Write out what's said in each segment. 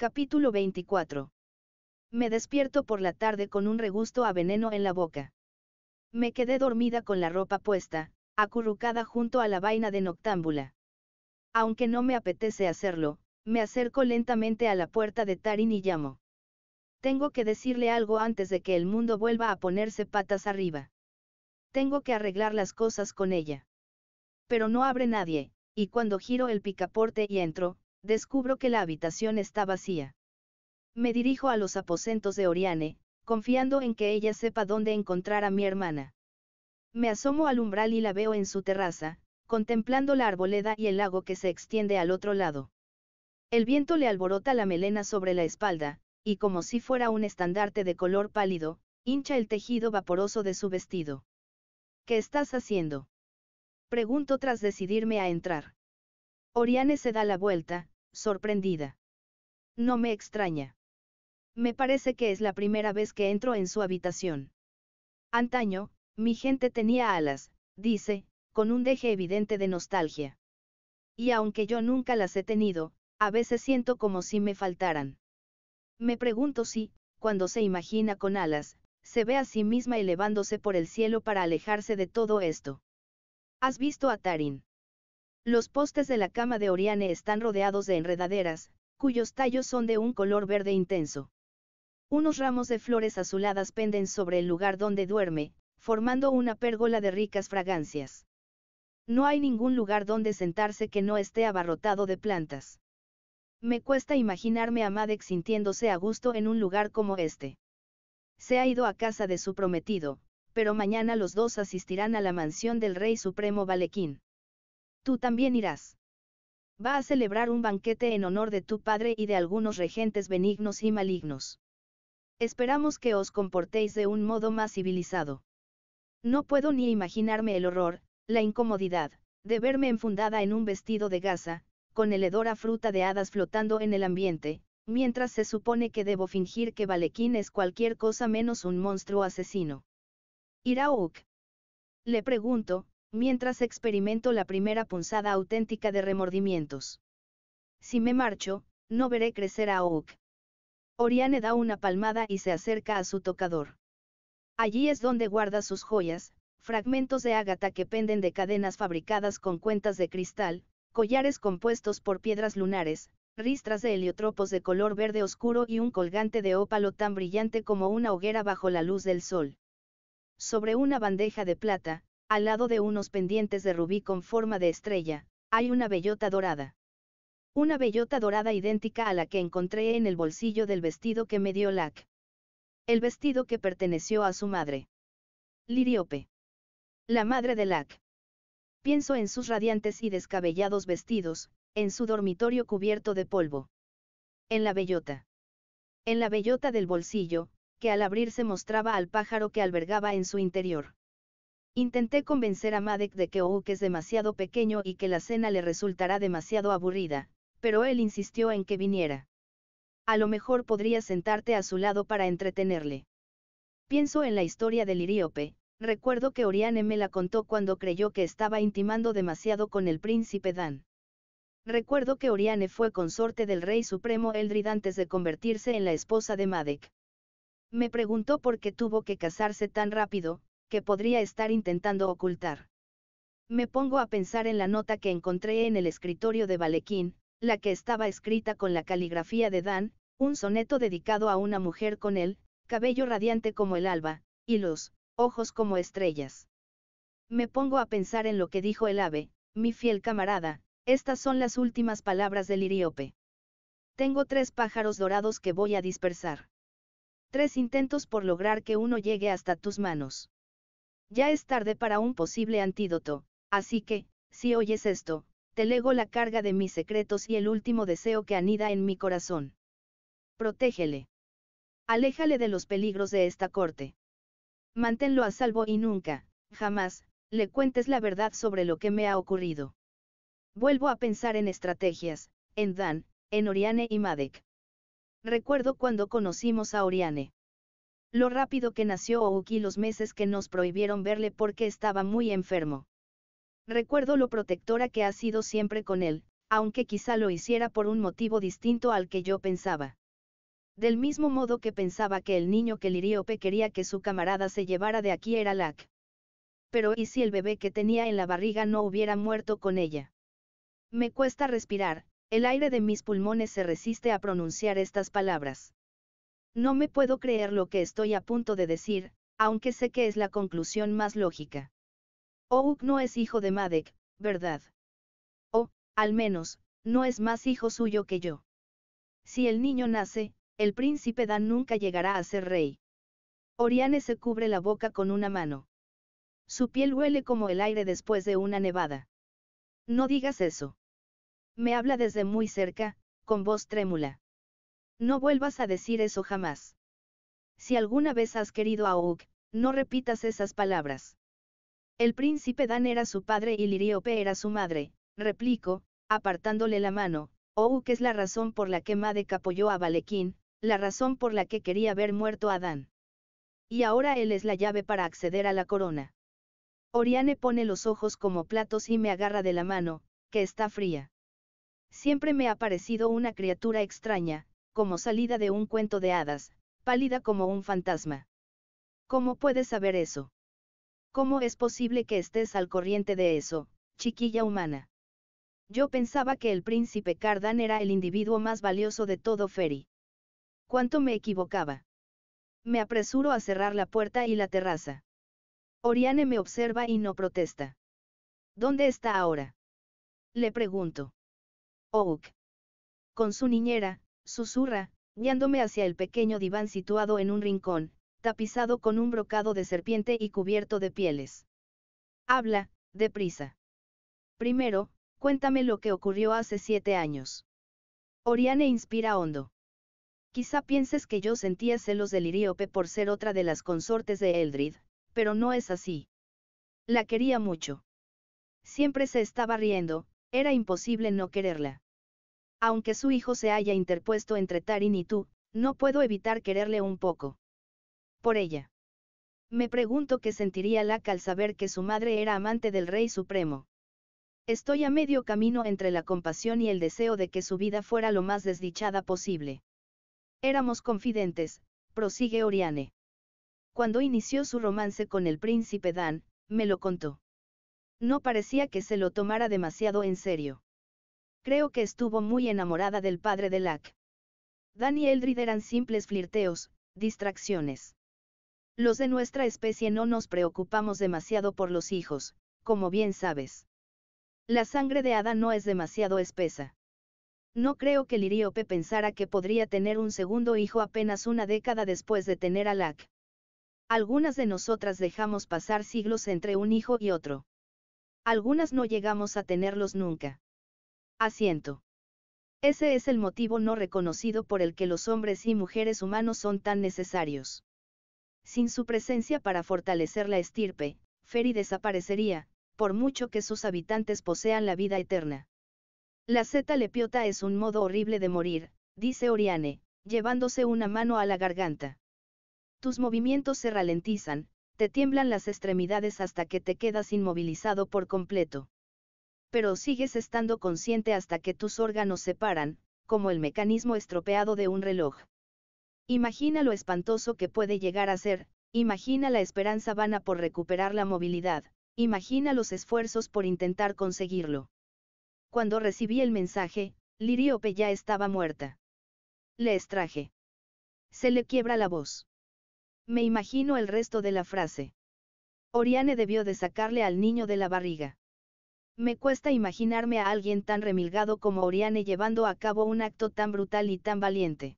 Capítulo 24. Me despierto por la tarde con un regusto a veneno en la boca. Me quedé dormida con la ropa puesta, acurrucada junto a la vaina de noctámbula. Aunque no me apetece hacerlo, me acerco lentamente a la puerta de Tarin y llamo. Tengo que decirle algo antes de que el mundo vuelva a ponerse patas arriba. Tengo que arreglar las cosas con ella. Pero no abre nadie, y cuando giro el picaporte y entro, descubro que la habitación está vacía. Me dirijo a los aposentos de Oriane, confiando en que ella sepa dónde encontrar a mi hermana. Me asomo al umbral y la veo en su terraza, contemplando la arboleda y el lago que se extiende al otro lado. El viento le alborota la melena sobre la espalda, y como si fuera un estandarte de color pálido, hincha el tejido vaporoso de su vestido. ¿Qué estás haciendo? Pregunto tras decidirme a entrar. Oriane se da la vuelta, sorprendida. No me extraña. Me parece que es la primera vez que entro en su habitación. Antaño, mi gente tenía alas, dice, con un deje evidente de nostalgia. Y aunque yo nunca las he tenido, a veces siento como si me faltaran. Me pregunto si, cuando se imagina con alas, se ve a sí misma elevándose por el cielo para alejarse de todo esto. ¿Has visto a Tarin? Los postes de la cama de Oriane están rodeados de enredaderas, cuyos tallos son de un color verde intenso. Unos ramos de flores azuladas penden sobre el lugar donde duerme, formando una pérgola de ricas fragancias. No hay ningún lugar donde sentarse que no esté abarrotado de plantas. Me cuesta imaginarme a Madek sintiéndose a gusto en un lugar como este. Se ha ido a casa de su prometido, pero mañana los dos asistirán a la mansión del Rey Supremo Balequín. Tú también irás. Va a celebrar un banquete en honor de tu padre y de algunos regentes benignos y malignos. Esperamos que os comportéis de un modo más civilizado. No puedo ni imaginarme el horror, la incomodidad, de verme enfundada en un vestido de gasa, con el hedor a fruta de hadas flotando en el ambiente, mientras se supone que debo fingir que Balequín es cualquier cosa menos un monstruo asesino. Irauk. Le pregunto, mientras experimento la primera punzada auténtica de remordimientos. Si me marcho, no veré crecer a Oak. Oriane da una palmada y se acerca a su tocador. Allí es donde guarda sus joyas, fragmentos de ágata que penden de cadenas fabricadas con cuentas de cristal, collares compuestos por piedras lunares, ristras de heliotropos de color verde oscuro y un colgante de ópalo tan brillante como una hoguera bajo la luz del sol. Sobre una bandeja de plata, al lado de unos pendientes de rubí con forma de estrella, hay una bellota dorada. Una bellota dorada idéntica a la que encontré en el bolsillo del vestido que me dio Lac. El vestido que perteneció a su madre. Liriope. La madre de Lac. Pienso en sus radiantes y descabellados vestidos, en su dormitorio cubierto de polvo. En la bellota. En la bellota del bolsillo, que al abrirse mostraba al pájaro que albergaba en su interior. Intenté convencer a Madek de que Ouk es demasiado pequeño y que la cena le resultará demasiado aburrida, pero él insistió en que viniera. A lo mejor podría sentarte a su lado para entretenerle. Pienso en la historia del Iríope, recuerdo que Oriane me la contó cuando creyó que estaba intimando demasiado con el príncipe Dan. Recuerdo que Oriane fue consorte del rey supremo Eldrid antes de convertirse en la esposa de Madek. Me preguntó por qué tuvo que casarse tan rápido, que podría estar intentando ocultar. Me pongo a pensar en la nota que encontré en el escritorio de Balequín, la que estaba escrita con la caligrafía de Dan, un soneto dedicado a una mujer con él, cabello radiante como el alba, y los ojos como estrellas. Me pongo a pensar en lo que dijo el ave, mi fiel camarada, estas son las últimas palabras del iriope. Tengo tres pájaros dorados que voy a dispersar. Tres intentos por lograr que uno llegue hasta tus manos. Ya es tarde para un posible antídoto, así que, si oyes esto, te lego la carga de mis secretos y el último deseo que anida en mi corazón. Protégele. Aléjale de los peligros de esta corte. Manténlo a salvo y nunca, jamás, le cuentes la verdad sobre lo que me ha ocurrido. Vuelvo a pensar en estrategias, en Dan, en Oriane y Madek. Recuerdo cuando conocimos a Oriane. Lo rápido que nació Ouki los meses que nos prohibieron verle porque estaba muy enfermo. Recuerdo lo protectora que ha sido siempre con él, aunque quizá lo hiciera por un motivo distinto al que yo pensaba. Del mismo modo que pensaba que el niño que Liriope quería que su camarada se llevara de aquí era Lac. Pero ¿y si el bebé que tenía en la barriga no hubiera muerto con ella? Me cuesta respirar, el aire de mis pulmones se resiste a pronunciar estas palabras. No me puedo creer lo que estoy a punto de decir, aunque sé que es la conclusión más lógica. Ouk no es hijo de Madek, ¿verdad? O, al menos, no es más hijo suyo que yo. Si el niño nace, el príncipe Dan nunca llegará a ser rey. Oriane se cubre la boca con una mano. Su piel huele como el aire después de una nevada. No digas eso. Me habla desde muy cerca, con voz trémula. No vuelvas a decir eso jamás. Si alguna vez has querido a Ouk, no repitas esas palabras. El príncipe Dan era su padre y Liriope era su madre, replicó, apartándole la mano, Ouk es la razón por la que Madek apoyó a Balequín, la razón por la que quería ver muerto a Dan. Y ahora él es la llave para acceder a la corona. Oriane pone los ojos como platos y me agarra de la mano, que está fría. Siempre me ha parecido una criatura extraña, como salida de un cuento de hadas, pálida como un fantasma. ¿Cómo puedes saber eso? ¿Cómo es posible que estés al corriente de eso, chiquilla humana? Yo pensaba que el príncipe Cardan era el individuo más valioso de todo Ferry. ¿Cuánto me equivocaba? Me apresuro a cerrar la puerta y la terraza. Oriane me observa y no protesta. ¿Dónde está ahora? Le pregunto. Oak. Con su niñera, susurra, guiándome hacia el pequeño diván situado en un rincón, tapizado con un brocado de serpiente y cubierto de pieles. Habla, deprisa. Primero, cuéntame lo que ocurrió hace siete años. Oriane inspira hondo. Quizá pienses que yo sentía celos del Liriope por ser otra de las consortes de Eldred, pero no es así. La quería mucho. Siempre se estaba riendo, era imposible no quererla. Aunque su hijo se haya interpuesto entre Tarin y tú, no puedo evitar quererle un poco. Por ella. Me pregunto qué sentiría Lack al saber que su madre era amante del Rey Supremo. Estoy a medio camino entre la compasión y el deseo de que su vida fuera lo más desdichada posible. Éramos confidentes, prosigue Oriane. Cuando inició su romance con el príncipe Dan, me lo contó. No parecía que se lo tomara demasiado en serio. Creo que estuvo muy enamorada del padre de Lack. Dan y Eldrid eran simples flirteos, distracciones. Los de nuestra especie no nos preocupamos demasiado por los hijos, como bien sabes. La sangre de Ada no es demasiado espesa. No creo que Liriope pensara que podría tener un segundo hijo apenas una década después de tener a Lack. Algunas de nosotras dejamos pasar siglos entre un hijo y otro. Algunas no llegamos a tenerlos nunca. Asiento. Ese es el motivo no reconocido por el que los hombres y mujeres humanos son tan necesarios. Sin su presencia para fortalecer la estirpe, Ferry desaparecería, por mucho que sus habitantes posean la vida eterna. La zeta lepiota es un modo horrible de morir, dice Oriane, llevándose una mano a la garganta. Tus movimientos se ralentizan, te tiemblan las extremidades hasta que te quedas inmovilizado por completo pero sigues estando consciente hasta que tus órganos se paran, como el mecanismo estropeado de un reloj. Imagina lo espantoso que puede llegar a ser, imagina la esperanza vana por recuperar la movilidad, imagina los esfuerzos por intentar conseguirlo. Cuando recibí el mensaje, Liriope ya estaba muerta. Le extraje. Se le quiebra la voz. Me imagino el resto de la frase. Oriane debió de sacarle al niño de la barriga. Me cuesta imaginarme a alguien tan remilgado como Oriane llevando a cabo un acto tan brutal y tan valiente.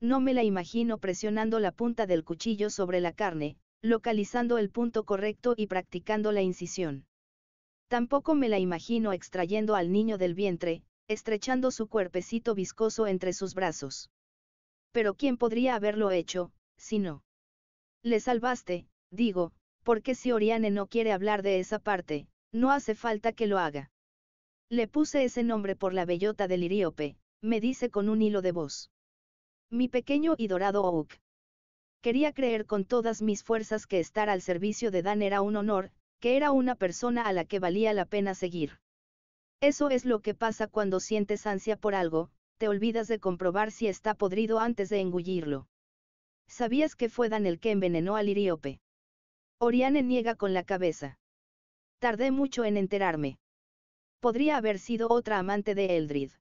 No me la imagino presionando la punta del cuchillo sobre la carne, localizando el punto correcto y practicando la incisión. Tampoco me la imagino extrayendo al niño del vientre, estrechando su cuerpecito viscoso entre sus brazos. Pero ¿quién podría haberlo hecho, si no? Le salvaste, digo, porque si Oriane no quiere hablar de esa parte, no hace falta que lo haga. Le puse ese nombre por la bellota del iríope, me dice con un hilo de voz. Mi pequeño y dorado Oak. Quería creer con todas mis fuerzas que estar al servicio de Dan era un honor, que era una persona a la que valía la pena seguir. Eso es lo que pasa cuando sientes ansia por algo, te olvidas de comprobar si está podrido antes de engullirlo. ¿Sabías que fue Dan el que envenenó al iríope? Oriane niega con la cabeza. Tardé mucho en enterarme. Podría haber sido otra amante de Eldrid.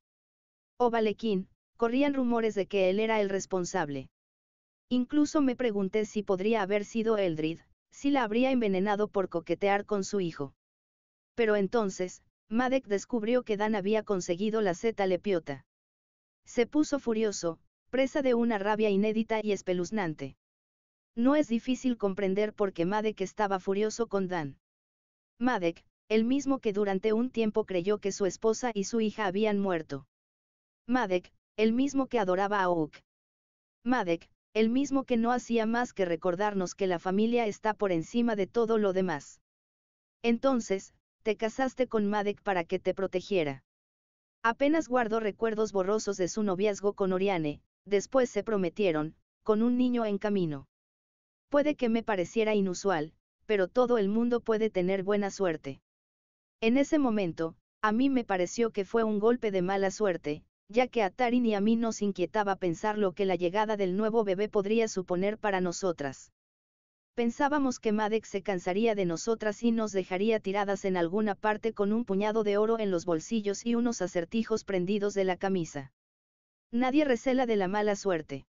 O oh, Valequín, corrían rumores de que él era el responsable. Incluso me pregunté si podría haber sido Eldrid, si la habría envenenado por coquetear con su hijo. Pero entonces, Madek descubrió que Dan había conseguido la Zeta lepiota. Se puso furioso, presa de una rabia inédita y espeluznante. No es difícil comprender por qué Madek estaba furioso con Dan. Madek, el mismo que durante un tiempo creyó que su esposa y su hija habían muerto. Madek, el mismo que adoraba a Oak. Madek, el mismo que no hacía más que recordarnos que la familia está por encima de todo lo demás. Entonces, te casaste con Madek para que te protegiera. Apenas guardó recuerdos borrosos de su noviazgo con Oriane, después se prometieron, con un niño en camino. Puede que me pareciera inusual, pero todo el mundo puede tener buena suerte. En ese momento, a mí me pareció que fue un golpe de mala suerte, ya que a Tarin y a mí nos inquietaba pensar lo que la llegada del nuevo bebé podría suponer para nosotras. Pensábamos que Madek se cansaría de nosotras y nos dejaría tiradas en alguna parte con un puñado de oro en los bolsillos y unos acertijos prendidos de la camisa. Nadie recela de la mala suerte.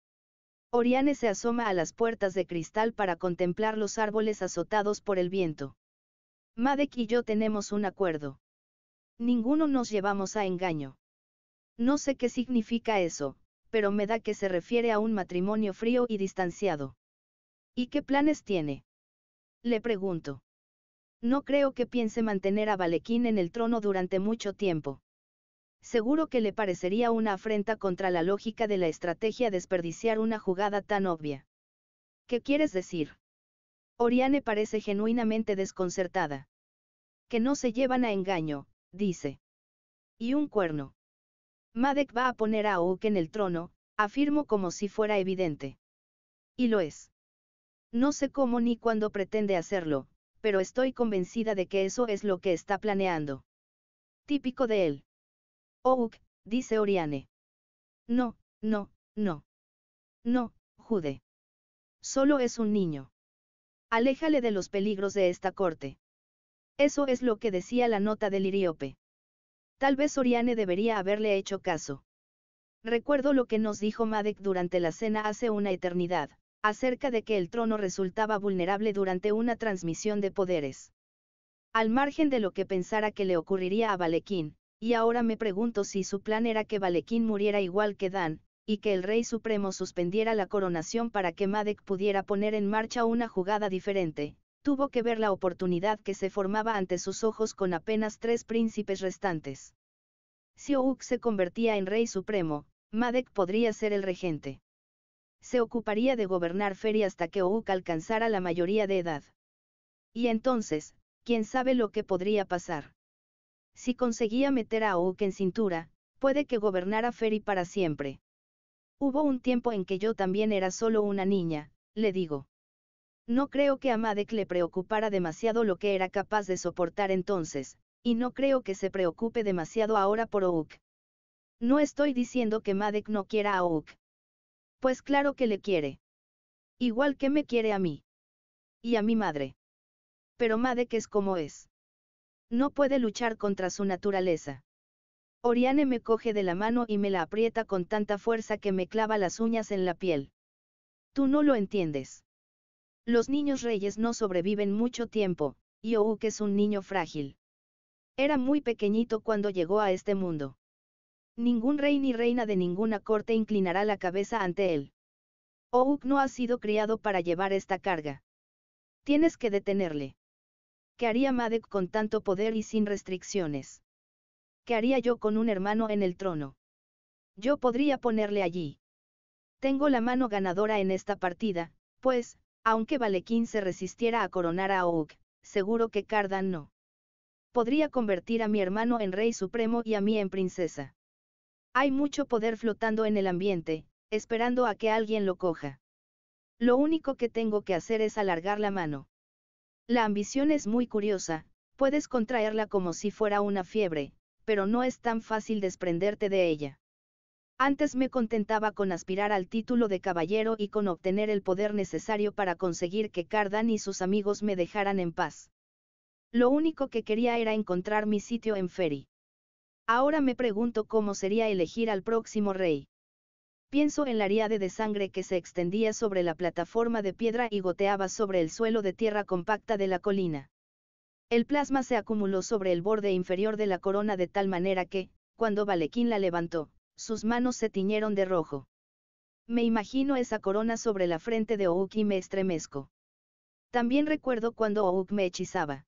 Oriane se asoma a las puertas de cristal para contemplar los árboles azotados por el viento. «Madec y yo tenemos un acuerdo. Ninguno nos llevamos a engaño. No sé qué significa eso, pero me da que se refiere a un matrimonio frío y distanciado. ¿Y qué planes tiene? Le pregunto. No creo que piense mantener a Balequín en el trono durante mucho tiempo seguro que le parecería una afrenta contra la lógica de la estrategia desperdiciar una jugada tan obvia. ¿Qué quieres decir? Oriane parece genuinamente desconcertada. Que no se llevan a engaño, dice. Y un cuerno. Madec va a poner a Ouk en el trono, afirmo como si fuera evidente. Y lo es. No sé cómo ni cuándo pretende hacerlo, pero estoy convencida de que eso es lo que está planeando. Típico de él. Ouk, dice Oriane. No, no, no. No, Jude. Solo es un niño. Aléjale de los peligros de esta corte. Eso es lo que decía la nota del Iriope. Tal vez Oriane debería haberle hecho caso. Recuerdo lo que nos dijo Madek durante la cena hace una eternidad, acerca de que el trono resultaba vulnerable durante una transmisión de poderes. Al margen de lo que pensara que le ocurriría a Balequín, y ahora me pregunto si su plan era que Balequín muriera igual que Dan, y que el Rey Supremo suspendiera la coronación para que Madec pudiera poner en marcha una jugada diferente, tuvo que ver la oportunidad que se formaba ante sus ojos con apenas tres príncipes restantes. Si Ouk se convertía en Rey Supremo, Madec podría ser el regente. Se ocuparía de gobernar Feria hasta que Ouk alcanzara la mayoría de edad. Y entonces, quién sabe lo que podría pasar. Si conseguía meter a Oak en cintura, puede que gobernara Ferry para siempre. Hubo un tiempo en que yo también era solo una niña, le digo. No creo que a Madek le preocupara demasiado lo que era capaz de soportar entonces, y no creo que se preocupe demasiado ahora por Oak. No estoy diciendo que Madek no quiera a Oak. Pues claro que le quiere. Igual que me quiere a mí. Y a mi madre. Pero Madek es como es. No puede luchar contra su naturaleza. Oriane me coge de la mano y me la aprieta con tanta fuerza que me clava las uñas en la piel. Tú no lo entiendes. Los niños reyes no sobreviven mucho tiempo, y Ouk es un niño frágil. Era muy pequeñito cuando llegó a este mundo. Ningún rey ni reina de ninguna corte inclinará la cabeza ante él. Ouk no ha sido criado para llevar esta carga. Tienes que detenerle. ¿Qué haría Madec con tanto poder y sin restricciones? ¿Qué haría yo con un hermano en el trono? Yo podría ponerle allí. Tengo la mano ganadora en esta partida, pues, aunque Valequín se resistiera a coronar a Ouk, seguro que Cardan no. Podría convertir a mi hermano en rey supremo y a mí en princesa. Hay mucho poder flotando en el ambiente, esperando a que alguien lo coja. Lo único que tengo que hacer es alargar la mano. La ambición es muy curiosa, puedes contraerla como si fuera una fiebre, pero no es tan fácil desprenderte de ella. Antes me contentaba con aspirar al título de caballero y con obtener el poder necesario para conseguir que Cardan y sus amigos me dejaran en paz. Lo único que quería era encontrar mi sitio en Ferry. Ahora me pregunto cómo sería elegir al próximo rey. Pienso en la ariade de sangre que se extendía sobre la plataforma de piedra y goteaba sobre el suelo de tierra compacta de la colina. El plasma se acumuló sobre el borde inferior de la corona de tal manera que, cuando Balequín la levantó, sus manos se tiñeron de rojo. Me imagino esa corona sobre la frente de Ouk y me estremezco. También recuerdo cuando Ouk me hechizaba.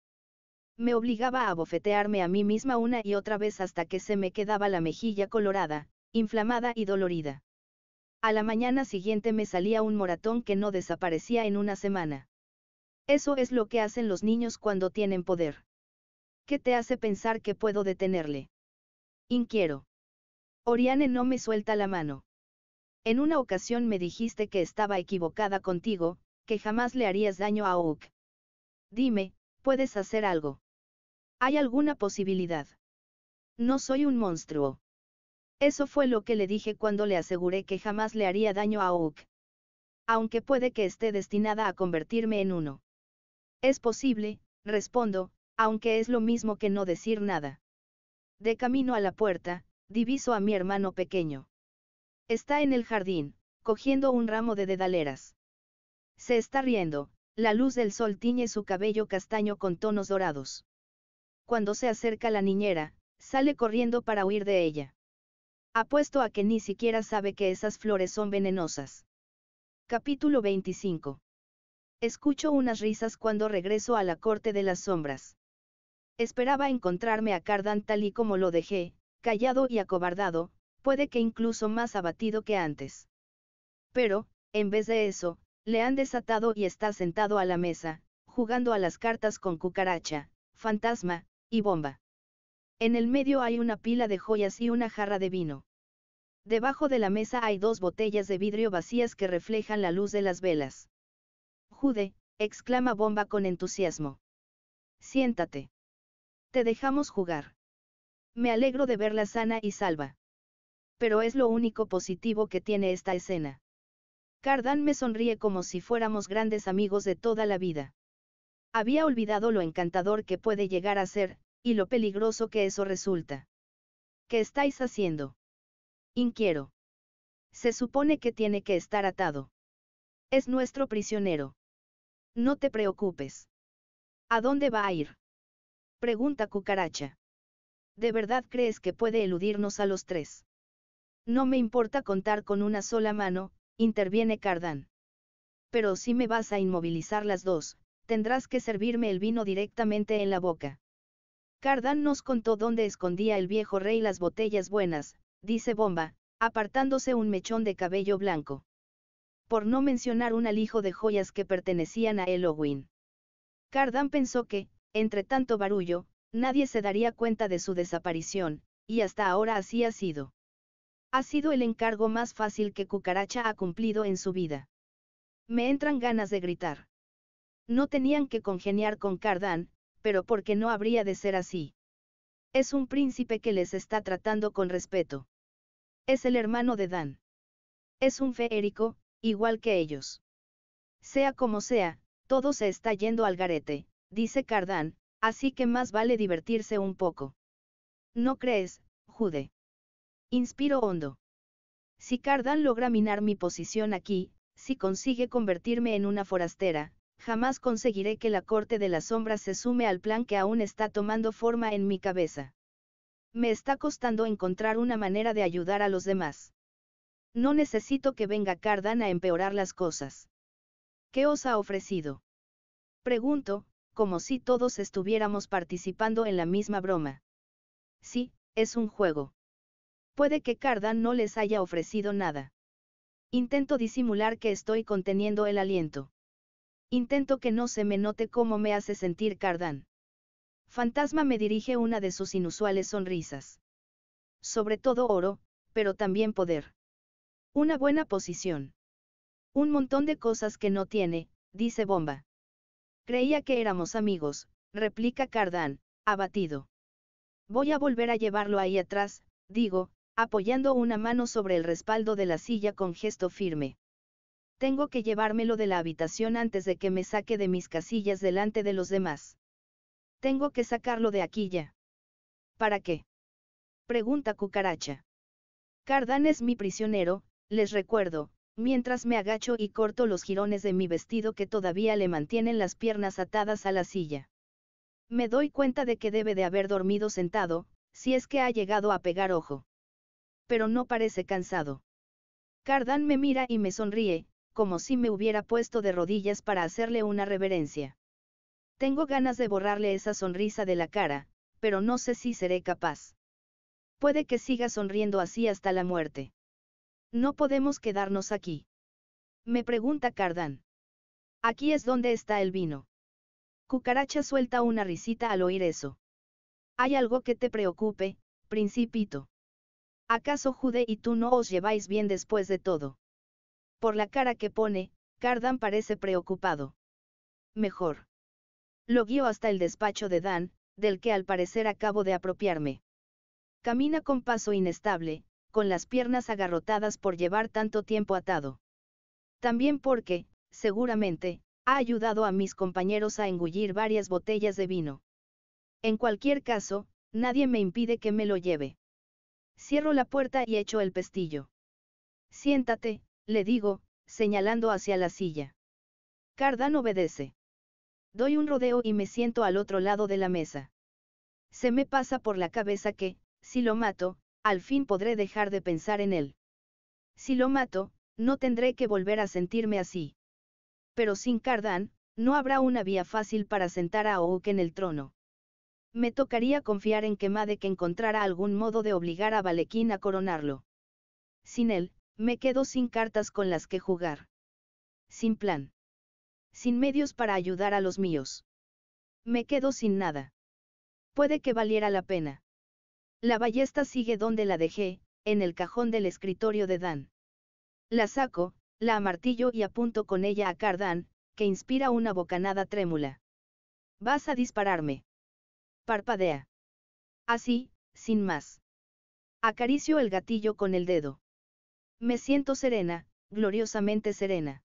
Me obligaba a bofetearme a mí misma una y otra vez hasta que se me quedaba la mejilla colorada, inflamada y dolorida. A la mañana siguiente me salía un moratón que no desaparecía en una semana. Eso es lo que hacen los niños cuando tienen poder. ¿Qué te hace pensar que puedo detenerle? Inquiero. Oriane no me suelta la mano. En una ocasión me dijiste que estaba equivocada contigo, que jamás le harías daño a Oak. Dime, ¿puedes hacer algo? ¿Hay alguna posibilidad? No soy un monstruo. Eso fue lo que le dije cuando le aseguré que jamás le haría daño a Oak. Aunque puede que esté destinada a convertirme en uno. Es posible, respondo, aunque es lo mismo que no decir nada. De camino a la puerta, diviso a mi hermano pequeño. Está en el jardín, cogiendo un ramo de dedaleras. Se está riendo, la luz del sol tiñe su cabello castaño con tonos dorados. Cuando se acerca la niñera, sale corriendo para huir de ella. Apuesto a que ni siquiera sabe que esas flores son venenosas. Capítulo 25. Escucho unas risas cuando regreso a la corte de las sombras. Esperaba encontrarme a Cardan tal y como lo dejé, callado y acobardado, puede que incluso más abatido que antes. Pero, en vez de eso, le han desatado y está sentado a la mesa, jugando a las cartas con cucaracha, fantasma, y bomba. En el medio hay una pila de joyas y una jarra de vino. Debajo de la mesa hay dos botellas de vidrio vacías que reflejan la luz de las velas. Jude, exclama Bomba con entusiasmo. Siéntate. Te dejamos jugar. Me alegro de verla sana y salva. Pero es lo único positivo que tiene esta escena. Cardan me sonríe como si fuéramos grandes amigos de toda la vida. Había olvidado lo encantador que puede llegar a ser, y lo peligroso que eso resulta. ¿Qué estáis haciendo? Inquiero. Se supone que tiene que estar atado. Es nuestro prisionero. No te preocupes. ¿A dónde va a ir? Pregunta Cucaracha. ¿De verdad crees que puede eludirnos a los tres? No me importa contar con una sola mano, interviene Cardán. Pero si me vas a inmovilizar las dos, tendrás que servirme el vino directamente en la boca. Cardan nos contó dónde escondía el viejo rey las botellas buenas, dice Bomba, apartándose un mechón de cabello blanco. Por no mencionar un alijo de joyas que pertenecían a Elowin. Cardan pensó que, entre tanto barullo, nadie se daría cuenta de su desaparición, y hasta ahora así ha sido. Ha sido el encargo más fácil que Cucaracha ha cumplido en su vida. Me entran ganas de gritar. No tenían que congeniar con Cardan, pero porque no habría de ser así. Es un príncipe que les está tratando con respeto. Es el hermano de Dan. Es un feérico, igual que ellos. Sea como sea, todo se está yendo al garete, dice Cardán, así que más vale divertirse un poco. ¿No crees, Jude? Inspiro hondo. Si Cardán logra minar mi posición aquí, si consigue convertirme en una forastera, jamás conseguiré que la corte de las sombras se sume al plan que aún está tomando forma en mi cabeza. Me está costando encontrar una manera de ayudar a los demás. No necesito que venga Cardan a empeorar las cosas. ¿Qué os ha ofrecido? Pregunto, como si todos estuviéramos participando en la misma broma. Sí, es un juego. Puede que Cardan no les haya ofrecido nada. Intento disimular que estoy conteniendo el aliento. Intento que no se me note cómo me hace sentir Cardán. Fantasma me dirige una de sus inusuales sonrisas. Sobre todo oro, pero también poder. Una buena posición. Un montón de cosas que no tiene, dice Bomba. Creía que éramos amigos, replica Cardán, abatido. Voy a volver a llevarlo ahí atrás, digo, apoyando una mano sobre el respaldo de la silla con gesto firme. Tengo que llevármelo de la habitación antes de que me saque de mis casillas delante de los demás. Tengo que sacarlo de aquí ya. ¿Para qué? Pregunta cucaracha. Cardán es mi prisionero, les recuerdo, mientras me agacho y corto los jirones de mi vestido que todavía le mantienen las piernas atadas a la silla. Me doy cuenta de que debe de haber dormido sentado, si es que ha llegado a pegar ojo. Pero no parece cansado. Cardán me mira y me sonríe, como si me hubiera puesto de rodillas para hacerle una reverencia. Tengo ganas de borrarle esa sonrisa de la cara, pero no sé si seré capaz. Puede que siga sonriendo así hasta la muerte. No podemos quedarnos aquí. Me pregunta Cardan. Aquí es donde está el vino. Cucaracha suelta una risita al oír eso. ¿Hay algo que te preocupe, principito? ¿Acaso Jude y tú no os lleváis bien después de todo? Por la cara que pone, Cardan parece preocupado. Mejor. Lo guío hasta el despacho de Dan, del que al parecer acabo de apropiarme. Camina con paso inestable, con las piernas agarrotadas por llevar tanto tiempo atado. También porque, seguramente, ha ayudado a mis compañeros a engullir varias botellas de vino. En cualquier caso, nadie me impide que me lo lleve. Cierro la puerta y echo el pestillo. Siéntate, le digo, señalando hacia la silla. Cardan obedece. Doy un rodeo y me siento al otro lado de la mesa. Se me pasa por la cabeza que, si lo mato, al fin podré dejar de pensar en él. Si lo mato, no tendré que volver a sentirme así. Pero sin Cardan, no habrá una vía fácil para sentar a Ouk en el trono. Me tocaría confiar en que Madek encontrara algún modo de obligar a Valequín a coronarlo. Sin él, me quedo sin cartas con las que jugar. Sin plan. Sin medios para ayudar a los míos. Me quedo sin nada. Puede que valiera la pena. La ballesta sigue donde la dejé, en el cajón del escritorio de Dan. La saco, la amartillo y apunto con ella a Cardan, que inspira una bocanada trémula. Vas a dispararme. Parpadea. Así, sin más. Acaricio el gatillo con el dedo. Me siento serena, gloriosamente serena.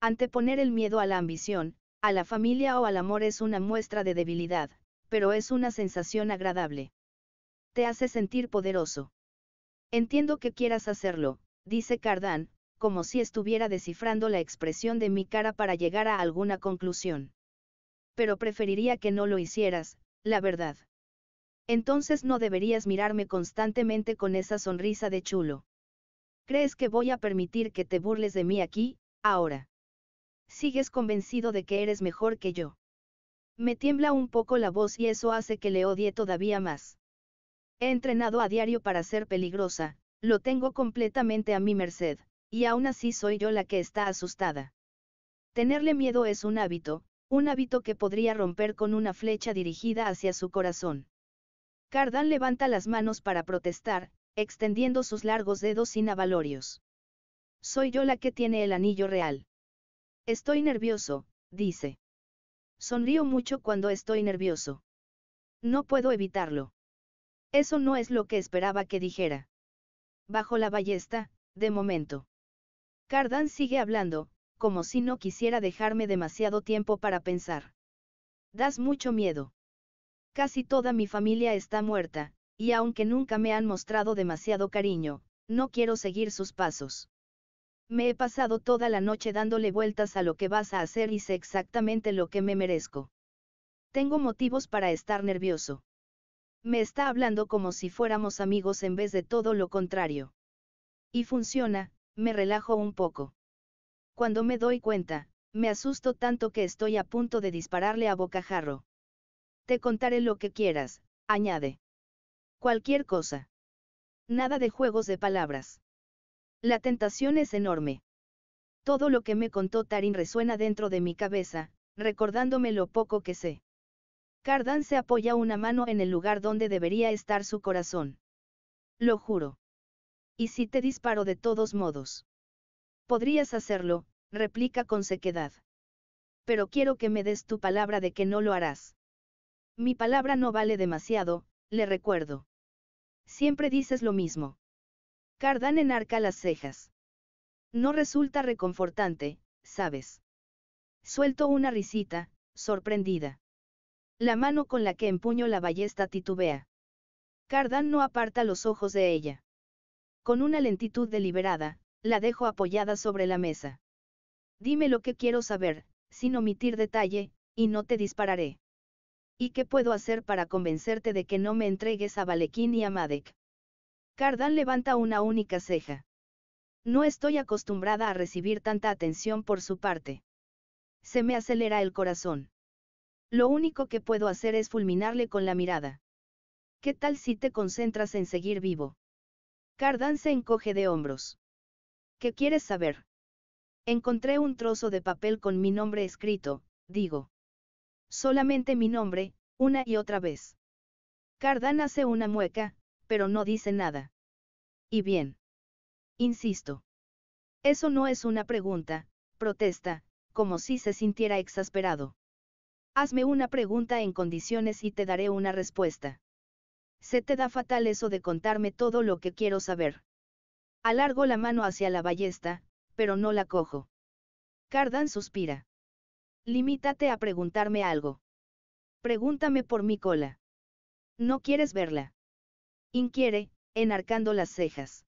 Anteponer el miedo a la ambición, a la familia o al amor es una muestra de debilidad, pero es una sensación agradable. Te hace sentir poderoso. Entiendo que quieras hacerlo, dice Cardán, como si estuviera descifrando la expresión de mi cara para llegar a alguna conclusión. Pero preferiría que no lo hicieras, la verdad. Entonces no deberías mirarme constantemente con esa sonrisa de chulo. ¿Crees que voy a permitir que te burles de mí aquí, ahora? ¿Sigues convencido de que eres mejor que yo? Me tiembla un poco la voz y eso hace que le odie todavía más. He entrenado a diario para ser peligrosa, lo tengo completamente a mi merced, y aún así soy yo la que está asustada. Tenerle miedo es un hábito, un hábito que podría romper con una flecha dirigida hacia su corazón. Cardán levanta las manos para protestar, extendiendo sus largos dedos sin avalorios. Soy yo la que tiene el anillo real. Estoy nervioso, dice. Sonrío mucho cuando estoy nervioso. No puedo evitarlo. Eso no es lo que esperaba que dijera. Bajo la ballesta, de momento. Cardán sigue hablando, como si no quisiera dejarme demasiado tiempo para pensar. Das mucho miedo. Casi toda mi familia está muerta, y aunque nunca me han mostrado demasiado cariño, no quiero seguir sus pasos. Me he pasado toda la noche dándole vueltas a lo que vas a hacer y sé exactamente lo que me merezco. Tengo motivos para estar nervioso. Me está hablando como si fuéramos amigos en vez de todo lo contrario. Y funciona, me relajo un poco. Cuando me doy cuenta, me asusto tanto que estoy a punto de dispararle a bocajarro. Te contaré lo que quieras, añade. Cualquier cosa. Nada de juegos de palabras. La tentación es enorme. Todo lo que me contó Tarin resuena dentro de mi cabeza, recordándome lo poco que sé. Cardan se apoya una mano en el lugar donde debería estar su corazón. Lo juro. Y si te disparo de todos modos. Podrías hacerlo, replica con sequedad. Pero quiero que me des tu palabra de que no lo harás. Mi palabra no vale demasiado, le recuerdo. Siempre dices lo mismo. Cardán enarca las cejas. No resulta reconfortante, sabes. Suelto una risita, sorprendida. La mano con la que empuño la ballesta titubea. Cardán no aparta los ojos de ella. Con una lentitud deliberada, la dejo apoyada sobre la mesa. Dime lo que quiero saber, sin omitir detalle, y no te dispararé. ¿Y qué puedo hacer para convencerte de que no me entregues a Valequín y a Madek? Cardan levanta una única ceja. No estoy acostumbrada a recibir tanta atención por su parte. Se me acelera el corazón. Lo único que puedo hacer es fulminarle con la mirada. ¿Qué tal si te concentras en seguir vivo? Cardan se encoge de hombros. ¿Qué quieres saber? Encontré un trozo de papel con mi nombre escrito, digo. Solamente mi nombre, una y otra vez. Cardan hace una mueca, pero no dice nada. Y bien. Insisto. Eso no es una pregunta, protesta, como si se sintiera exasperado. Hazme una pregunta en condiciones y te daré una respuesta. Se te da fatal eso de contarme todo lo que quiero saber. Alargo la mano hacia la ballesta, pero no la cojo. Cardan suspira. Limítate a preguntarme algo. Pregúntame por mi cola. ¿No quieres verla? Inquiere, enarcando las cejas.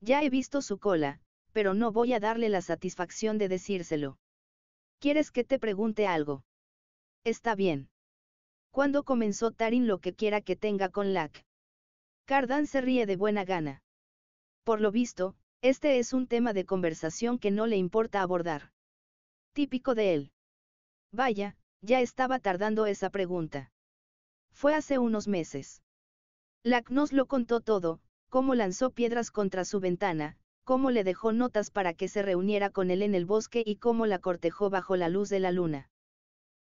Ya he visto su cola, pero no voy a darle la satisfacción de decírselo. ¿Quieres que te pregunte algo? Está bien. ¿Cuándo comenzó Tarin lo que quiera que tenga con Lac? Cardan se ríe de buena gana. Por lo visto, este es un tema de conversación que no le importa abordar. Típico de él. Vaya, ya estaba tardando esa pregunta. Fue hace unos meses. Lack nos lo contó todo, cómo lanzó piedras contra su ventana, cómo le dejó notas para que se reuniera con él en el bosque y cómo la cortejó bajo la luz de la luna.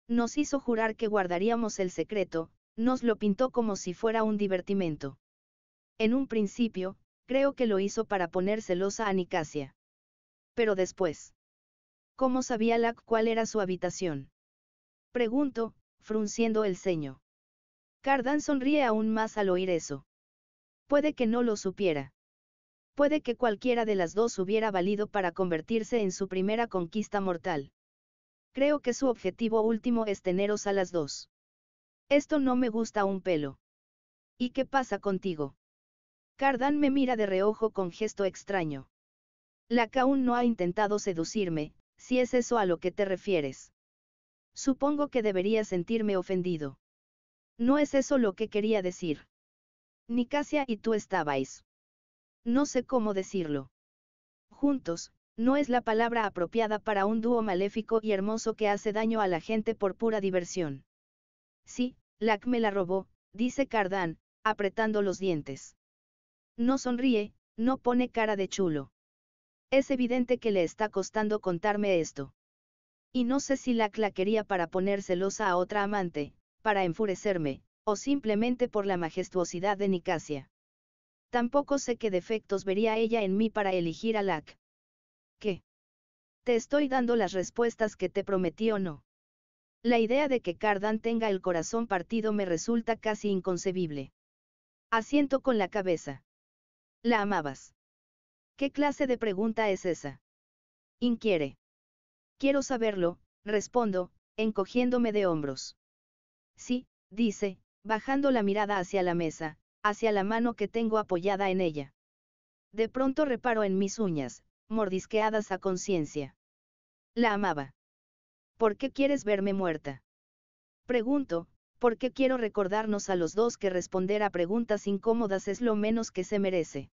Nos hizo jurar que guardaríamos el secreto, nos lo pintó como si fuera un divertimento. En un principio, creo que lo hizo para poner celosa a Nicasia. Pero después. ¿Cómo sabía Lack cuál era su habitación? Pregunto, frunciendo el ceño. Cardan sonríe aún más al oír eso. Puede que no lo supiera. Puede que cualquiera de las dos hubiera valido para convertirse en su primera conquista mortal. Creo que su objetivo último es teneros a las dos. Esto no me gusta un pelo. ¿Y qué pasa contigo? Cardan me mira de reojo con gesto extraño. La Kaun no ha intentado seducirme, si es eso a lo que te refieres supongo que debería sentirme ofendido. No es eso lo que quería decir. Nicasia y tú estabais. No sé cómo decirlo. Juntos, no es la palabra apropiada para un dúo maléfico y hermoso que hace daño a la gente por pura diversión. Sí, Lac me la robó, dice Cardán, apretando los dientes. No sonríe, no pone cara de chulo. Es evidente que le está costando contarme esto. Y no sé si la quería para poner celosa a otra amante, para enfurecerme, o simplemente por la majestuosidad de Nicasia. Tampoco sé qué defectos vería ella en mí para elegir a Lac. ¿Qué? Te estoy dando las respuestas que te prometí o no. La idea de que Cardan tenga el corazón partido me resulta casi inconcebible. Asiento con la cabeza. La amabas. ¿Qué clase de pregunta es esa? Inquiere. Quiero saberlo, respondo, encogiéndome de hombros. Sí, dice, bajando la mirada hacia la mesa, hacia la mano que tengo apoyada en ella. De pronto reparo en mis uñas, mordisqueadas a conciencia. La amaba. ¿Por qué quieres verme muerta? Pregunto, ¿por qué quiero recordarnos a los dos que responder a preguntas incómodas es lo menos que se merece.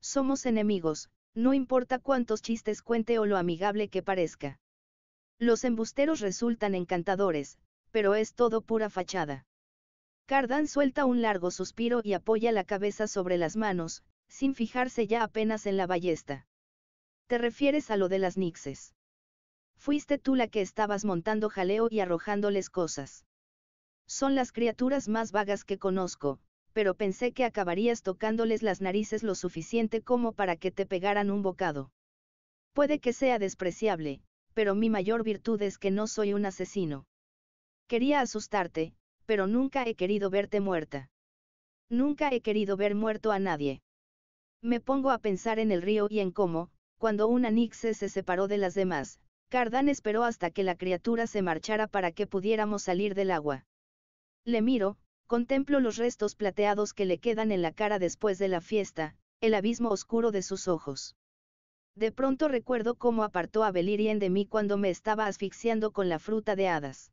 Somos enemigos, no importa cuántos chistes cuente o lo amigable que parezca. Los embusteros resultan encantadores, pero es todo pura fachada. Cardan suelta un largo suspiro y apoya la cabeza sobre las manos, sin fijarse ya apenas en la ballesta. Te refieres a lo de las nixes. Fuiste tú la que estabas montando jaleo y arrojándoles cosas. Son las criaturas más vagas que conozco, pero pensé que acabarías tocándoles las narices lo suficiente como para que te pegaran un bocado. Puede que sea despreciable, pero mi mayor virtud es que no soy un asesino. Quería asustarte, pero nunca he querido verte muerta. Nunca he querido ver muerto a nadie. Me pongo a pensar en el río y en cómo, cuando un anixe se separó de las demás, Cardán esperó hasta que la criatura se marchara para que pudiéramos salir del agua. Le miro, Contemplo los restos plateados que le quedan en la cara después de la fiesta, el abismo oscuro de sus ojos. De pronto recuerdo cómo apartó a Belirien de mí cuando me estaba asfixiando con la fruta de hadas.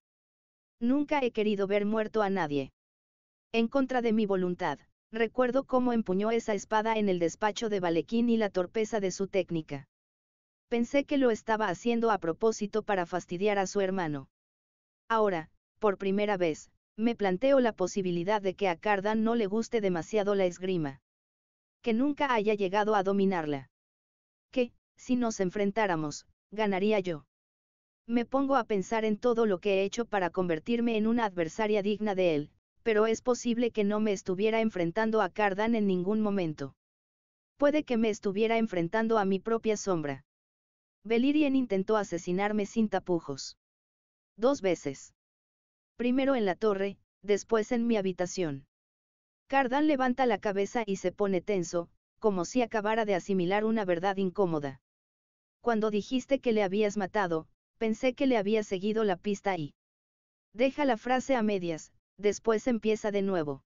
Nunca he querido ver muerto a nadie. En contra de mi voluntad, recuerdo cómo empuñó esa espada en el despacho de Balequín y la torpeza de su técnica. Pensé que lo estaba haciendo a propósito para fastidiar a su hermano. Ahora, por primera vez, me planteo la posibilidad de que a Cardan no le guste demasiado la esgrima. Que nunca haya llegado a dominarla. Que, si nos enfrentáramos, ganaría yo. Me pongo a pensar en todo lo que he hecho para convertirme en una adversaria digna de él, pero es posible que no me estuviera enfrentando a Cardan en ningún momento. Puede que me estuviera enfrentando a mi propia sombra. Belirien intentó asesinarme sin tapujos. Dos veces primero en la torre, después en mi habitación. Cardán levanta la cabeza y se pone tenso, como si acabara de asimilar una verdad incómoda. Cuando dijiste que le habías matado, pensé que le había seguido la pista y... Deja la frase a medias, después empieza de nuevo.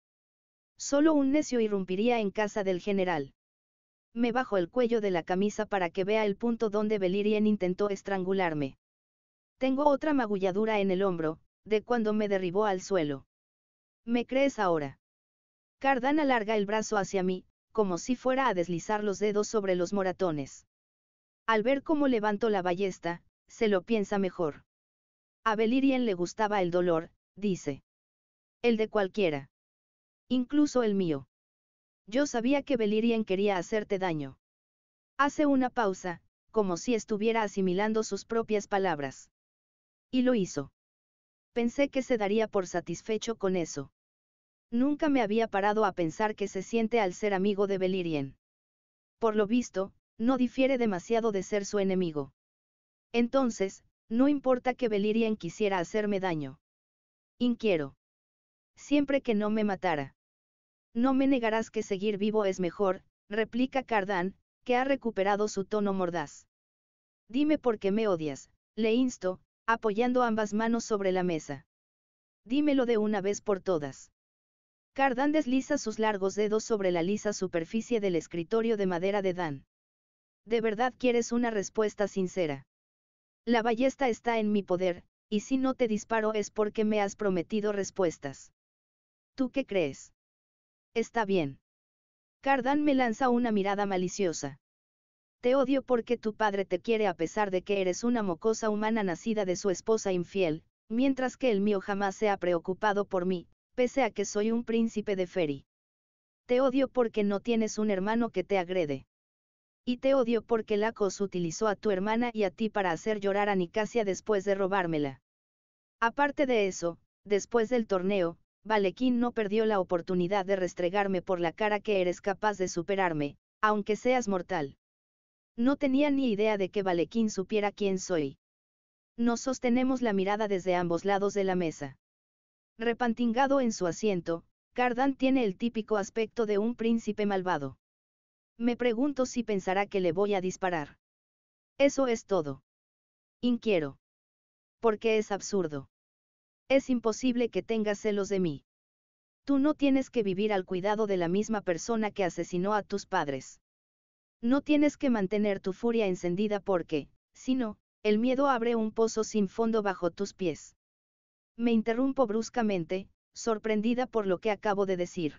Solo un necio irrumpiría en casa del general. Me bajo el cuello de la camisa para que vea el punto donde Belirien intentó estrangularme. Tengo otra magulladura en el hombro, de cuando me derribó al suelo. ¿Me crees ahora? Cardán alarga el brazo hacia mí, como si fuera a deslizar los dedos sobre los moratones. Al ver cómo levanto la ballesta, se lo piensa mejor. A Belirien le gustaba el dolor, dice. El de cualquiera. Incluso el mío. Yo sabía que Belirien quería hacerte daño. Hace una pausa, como si estuviera asimilando sus propias palabras. Y lo hizo. Pensé que se daría por satisfecho con eso. Nunca me había parado a pensar que se siente al ser amigo de Belirien. Por lo visto, no difiere demasiado de ser su enemigo. Entonces, no importa que Belirien quisiera hacerme daño. Inquiero. Siempre que no me matara. No me negarás que seguir vivo es mejor, replica Cardán, que ha recuperado su tono mordaz. Dime por qué me odias, le insto, apoyando ambas manos sobre la mesa. Dímelo de una vez por todas. Cardán desliza sus largos dedos sobre la lisa superficie del escritorio de madera de Dan. ¿De verdad quieres una respuesta sincera? La ballesta está en mi poder, y si no te disparo es porque me has prometido respuestas. ¿Tú qué crees? Está bien. Cardán me lanza una mirada maliciosa. Te odio porque tu padre te quiere a pesar de que eres una mocosa humana nacida de su esposa infiel, mientras que el mío jamás se ha preocupado por mí, pese a que soy un príncipe de Ferry. Te odio porque no tienes un hermano que te agrede. Y te odio porque Lacos utilizó a tu hermana y a ti para hacer llorar a Nicasia después de robármela. Aparte de eso, después del torneo, Valequín no perdió la oportunidad de restregarme por la cara que eres capaz de superarme, aunque seas mortal. No tenía ni idea de que Valequín supiera quién soy. Nos sostenemos la mirada desde ambos lados de la mesa. Repantingado en su asiento, Cardan tiene el típico aspecto de un príncipe malvado. Me pregunto si pensará que le voy a disparar. Eso es todo. Inquiero. Porque es absurdo. Es imposible que tengas celos de mí. Tú no tienes que vivir al cuidado de la misma persona que asesinó a tus padres. No tienes que mantener tu furia encendida porque, si no, el miedo abre un pozo sin fondo bajo tus pies. Me interrumpo bruscamente, sorprendida por lo que acabo de decir.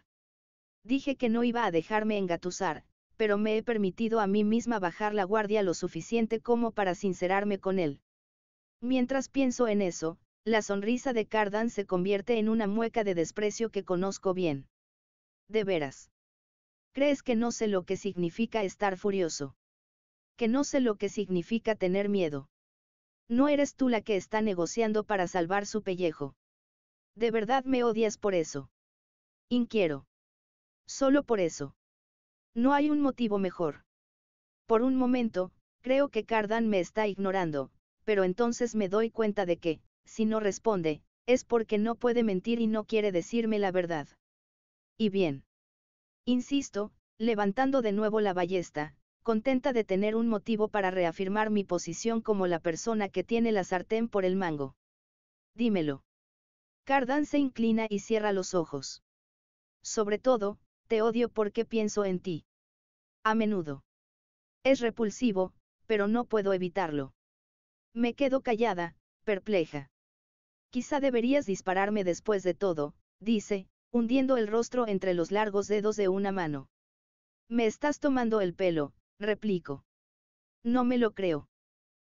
Dije que no iba a dejarme engatusar, pero me he permitido a mí misma bajar la guardia lo suficiente como para sincerarme con él. Mientras pienso en eso, la sonrisa de Cardan se convierte en una mueca de desprecio que conozco bien. De veras. ¿Crees que no sé lo que significa estar furioso? Que no sé lo que significa tener miedo. No eres tú la que está negociando para salvar su pellejo. ¿De verdad me odias por eso? Inquiero. Solo por eso. No hay un motivo mejor. Por un momento, creo que Cardan me está ignorando, pero entonces me doy cuenta de que, si no responde, es porque no puede mentir y no quiere decirme la verdad. Y bien. Insisto, levantando de nuevo la ballesta, contenta de tener un motivo para reafirmar mi posición como la persona que tiene la sartén por el mango. Dímelo. Cardan se inclina y cierra los ojos. Sobre todo, te odio porque pienso en ti. A menudo. Es repulsivo, pero no puedo evitarlo. Me quedo callada, perpleja. Quizá deberías dispararme después de todo, dice, hundiendo el rostro entre los largos dedos de una mano. Me estás tomando el pelo, replico. No me lo creo.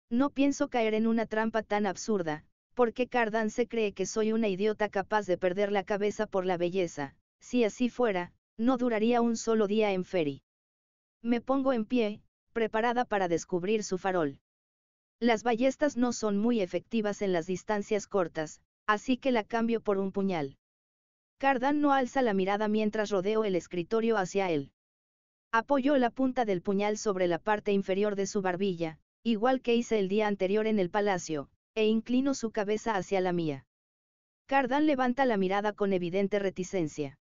No pienso caer en una trampa tan absurda, porque Cardan se cree que soy una idiota capaz de perder la cabeza por la belleza, si así fuera, no duraría un solo día en Ferry. Me pongo en pie, preparada para descubrir su farol. Las ballestas no son muy efectivas en las distancias cortas, así que la cambio por un puñal. Cardan no alza la mirada mientras rodeo el escritorio hacia él. Apoyó la punta del puñal sobre la parte inferior de su barbilla, igual que hice el día anterior en el palacio, e inclino su cabeza hacia la mía. Cardan levanta la mirada con evidente reticencia.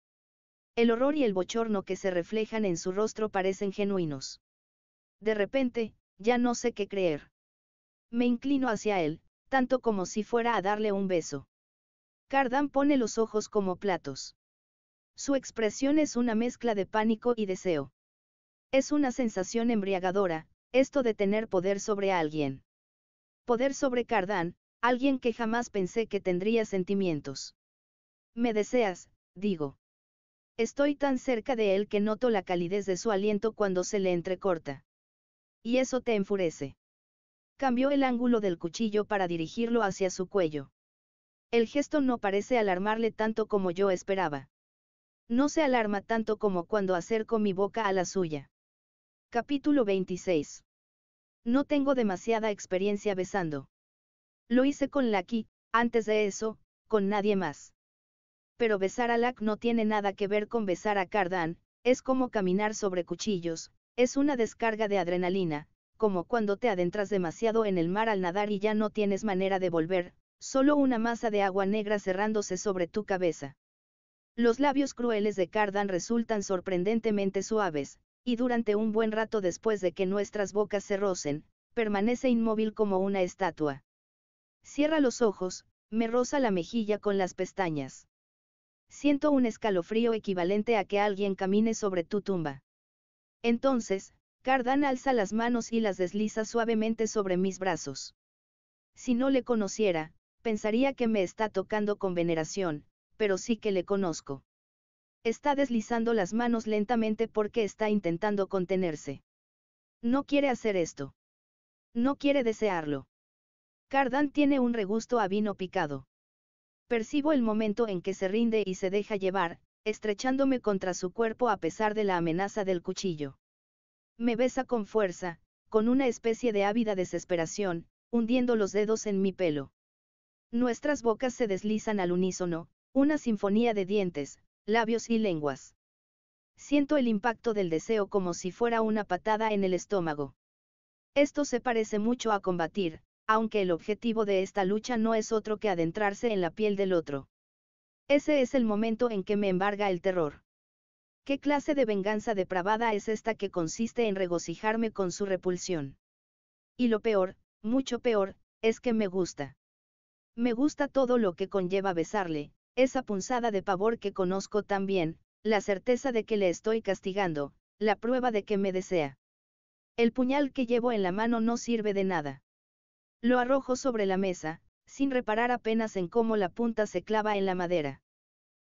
El horror y el bochorno que se reflejan en su rostro parecen genuinos. De repente, ya no sé qué creer. Me inclino hacia él, tanto como si fuera a darle un beso. Cardán pone los ojos como platos. Su expresión es una mezcla de pánico y deseo. Es una sensación embriagadora, esto de tener poder sobre alguien. Poder sobre Cardán, alguien que jamás pensé que tendría sentimientos. Me deseas, digo. Estoy tan cerca de él que noto la calidez de su aliento cuando se le entrecorta. Y eso te enfurece. Cambió el ángulo del cuchillo para dirigirlo hacia su cuello. El gesto no parece alarmarle tanto como yo esperaba. No se alarma tanto como cuando acerco mi boca a la suya. Capítulo 26. No tengo demasiada experiencia besando. Lo hice con Lucky, antes de eso, con nadie más. Pero besar a Lack no tiene nada que ver con besar a Cardan, es como caminar sobre cuchillos, es una descarga de adrenalina, como cuando te adentras demasiado en el mar al nadar y ya no tienes manera de volver, solo una masa de agua negra cerrándose sobre tu cabeza. Los labios crueles de Cardan resultan sorprendentemente suaves, y durante un buen rato después de que nuestras bocas se rocen, permanece inmóvil como una estatua. Cierra los ojos, me roza la mejilla con las pestañas. Siento un escalofrío equivalente a que alguien camine sobre tu tumba. Entonces, Cardan alza las manos y las desliza suavemente sobre mis brazos. Si no le conociera, pensaría que me está tocando con veneración, pero sí que le conozco. Está deslizando las manos lentamente porque está intentando contenerse. No quiere hacer esto. No quiere desearlo. Cardan tiene un regusto a vino picado. Percibo el momento en que se rinde y se deja llevar, estrechándome contra su cuerpo a pesar de la amenaza del cuchillo. Me besa con fuerza, con una especie de ávida desesperación, hundiendo los dedos en mi pelo. Nuestras bocas se deslizan al unísono, una sinfonía de dientes, labios y lenguas. Siento el impacto del deseo como si fuera una patada en el estómago. Esto se parece mucho a combatir, aunque el objetivo de esta lucha no es otro que adentrarse en la piel del otro. Ese es el momento en que me embarga el terror. ¿Qué clase de venganza depravada es esta que consiste en regocijarme con su repulsión? Y lo peor, mucho peor, es que me gusta. Me gusta todo lo que conlleva besarle, esa punzada de pavor que conozco tan bien, la certeza de que le estoy castigando, la prueba de que me desea. El puñal que llevo en la mano no sirve de nada. Lo arrojo sobre la mesa, sin reparar apenas en cómo la punta se clava en la madera.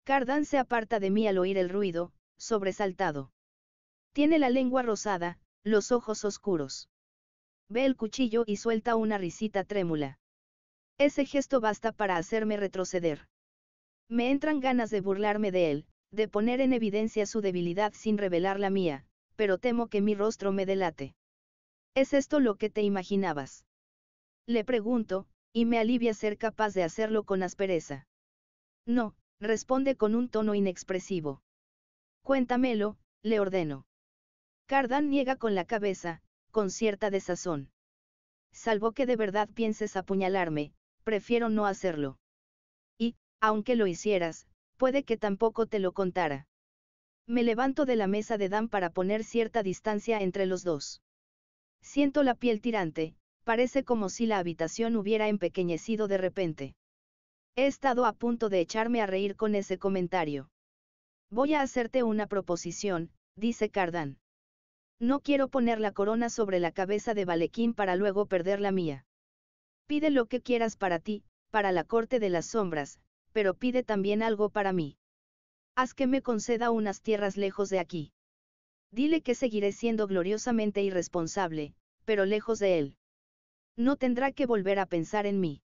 Cardán se aparta de mí al oír el ruido, sobresaltado. Tiene la lengua rosada, los ojos oscuros. Ve el cuchillo y suelta una risita trémula. Ese gesto basta para hacerme retroceder. Me entran ganas de burlarme de él, de poner en evidencia su debilidad sin revelar la mía, pero temo que mi rostro me delate. ¿Es esto lo que te imaginabas? Le pregunto, y me alivia ser capaz de hacerlo con aspereza. No, responde con un tono inexpresivo. Cuéntamelo, le ordeno. Cardán niega con la cabeza, con cierta desazón. Salvo que de verdad pienses apuñalarme, prefiero no hacerlo. Y, aunque lo hicieras, puede que tampoco te lo contara. Me levanto de la mesa de Dan para poner cierta distancia entre los dos. Siento la piel tirante, parece como si la habitación hubiera empequeñecido de repente. He estado a punto de echarme a reír con ese comentario. Voy a hacerte una proposición, dice Cardan. No quiero poner la corona sobre la cabeza de Balequín para luego perder la mía. Pide lo que quieras para ti, para la corte de las sombras, pero pide también algo para mí. Haz que me conceda unas tierras lejos de aquí. Dile que seguiré siendo gloriosamente irresponsable, pero lejos de él. No tendrá que volver a pensar en mí.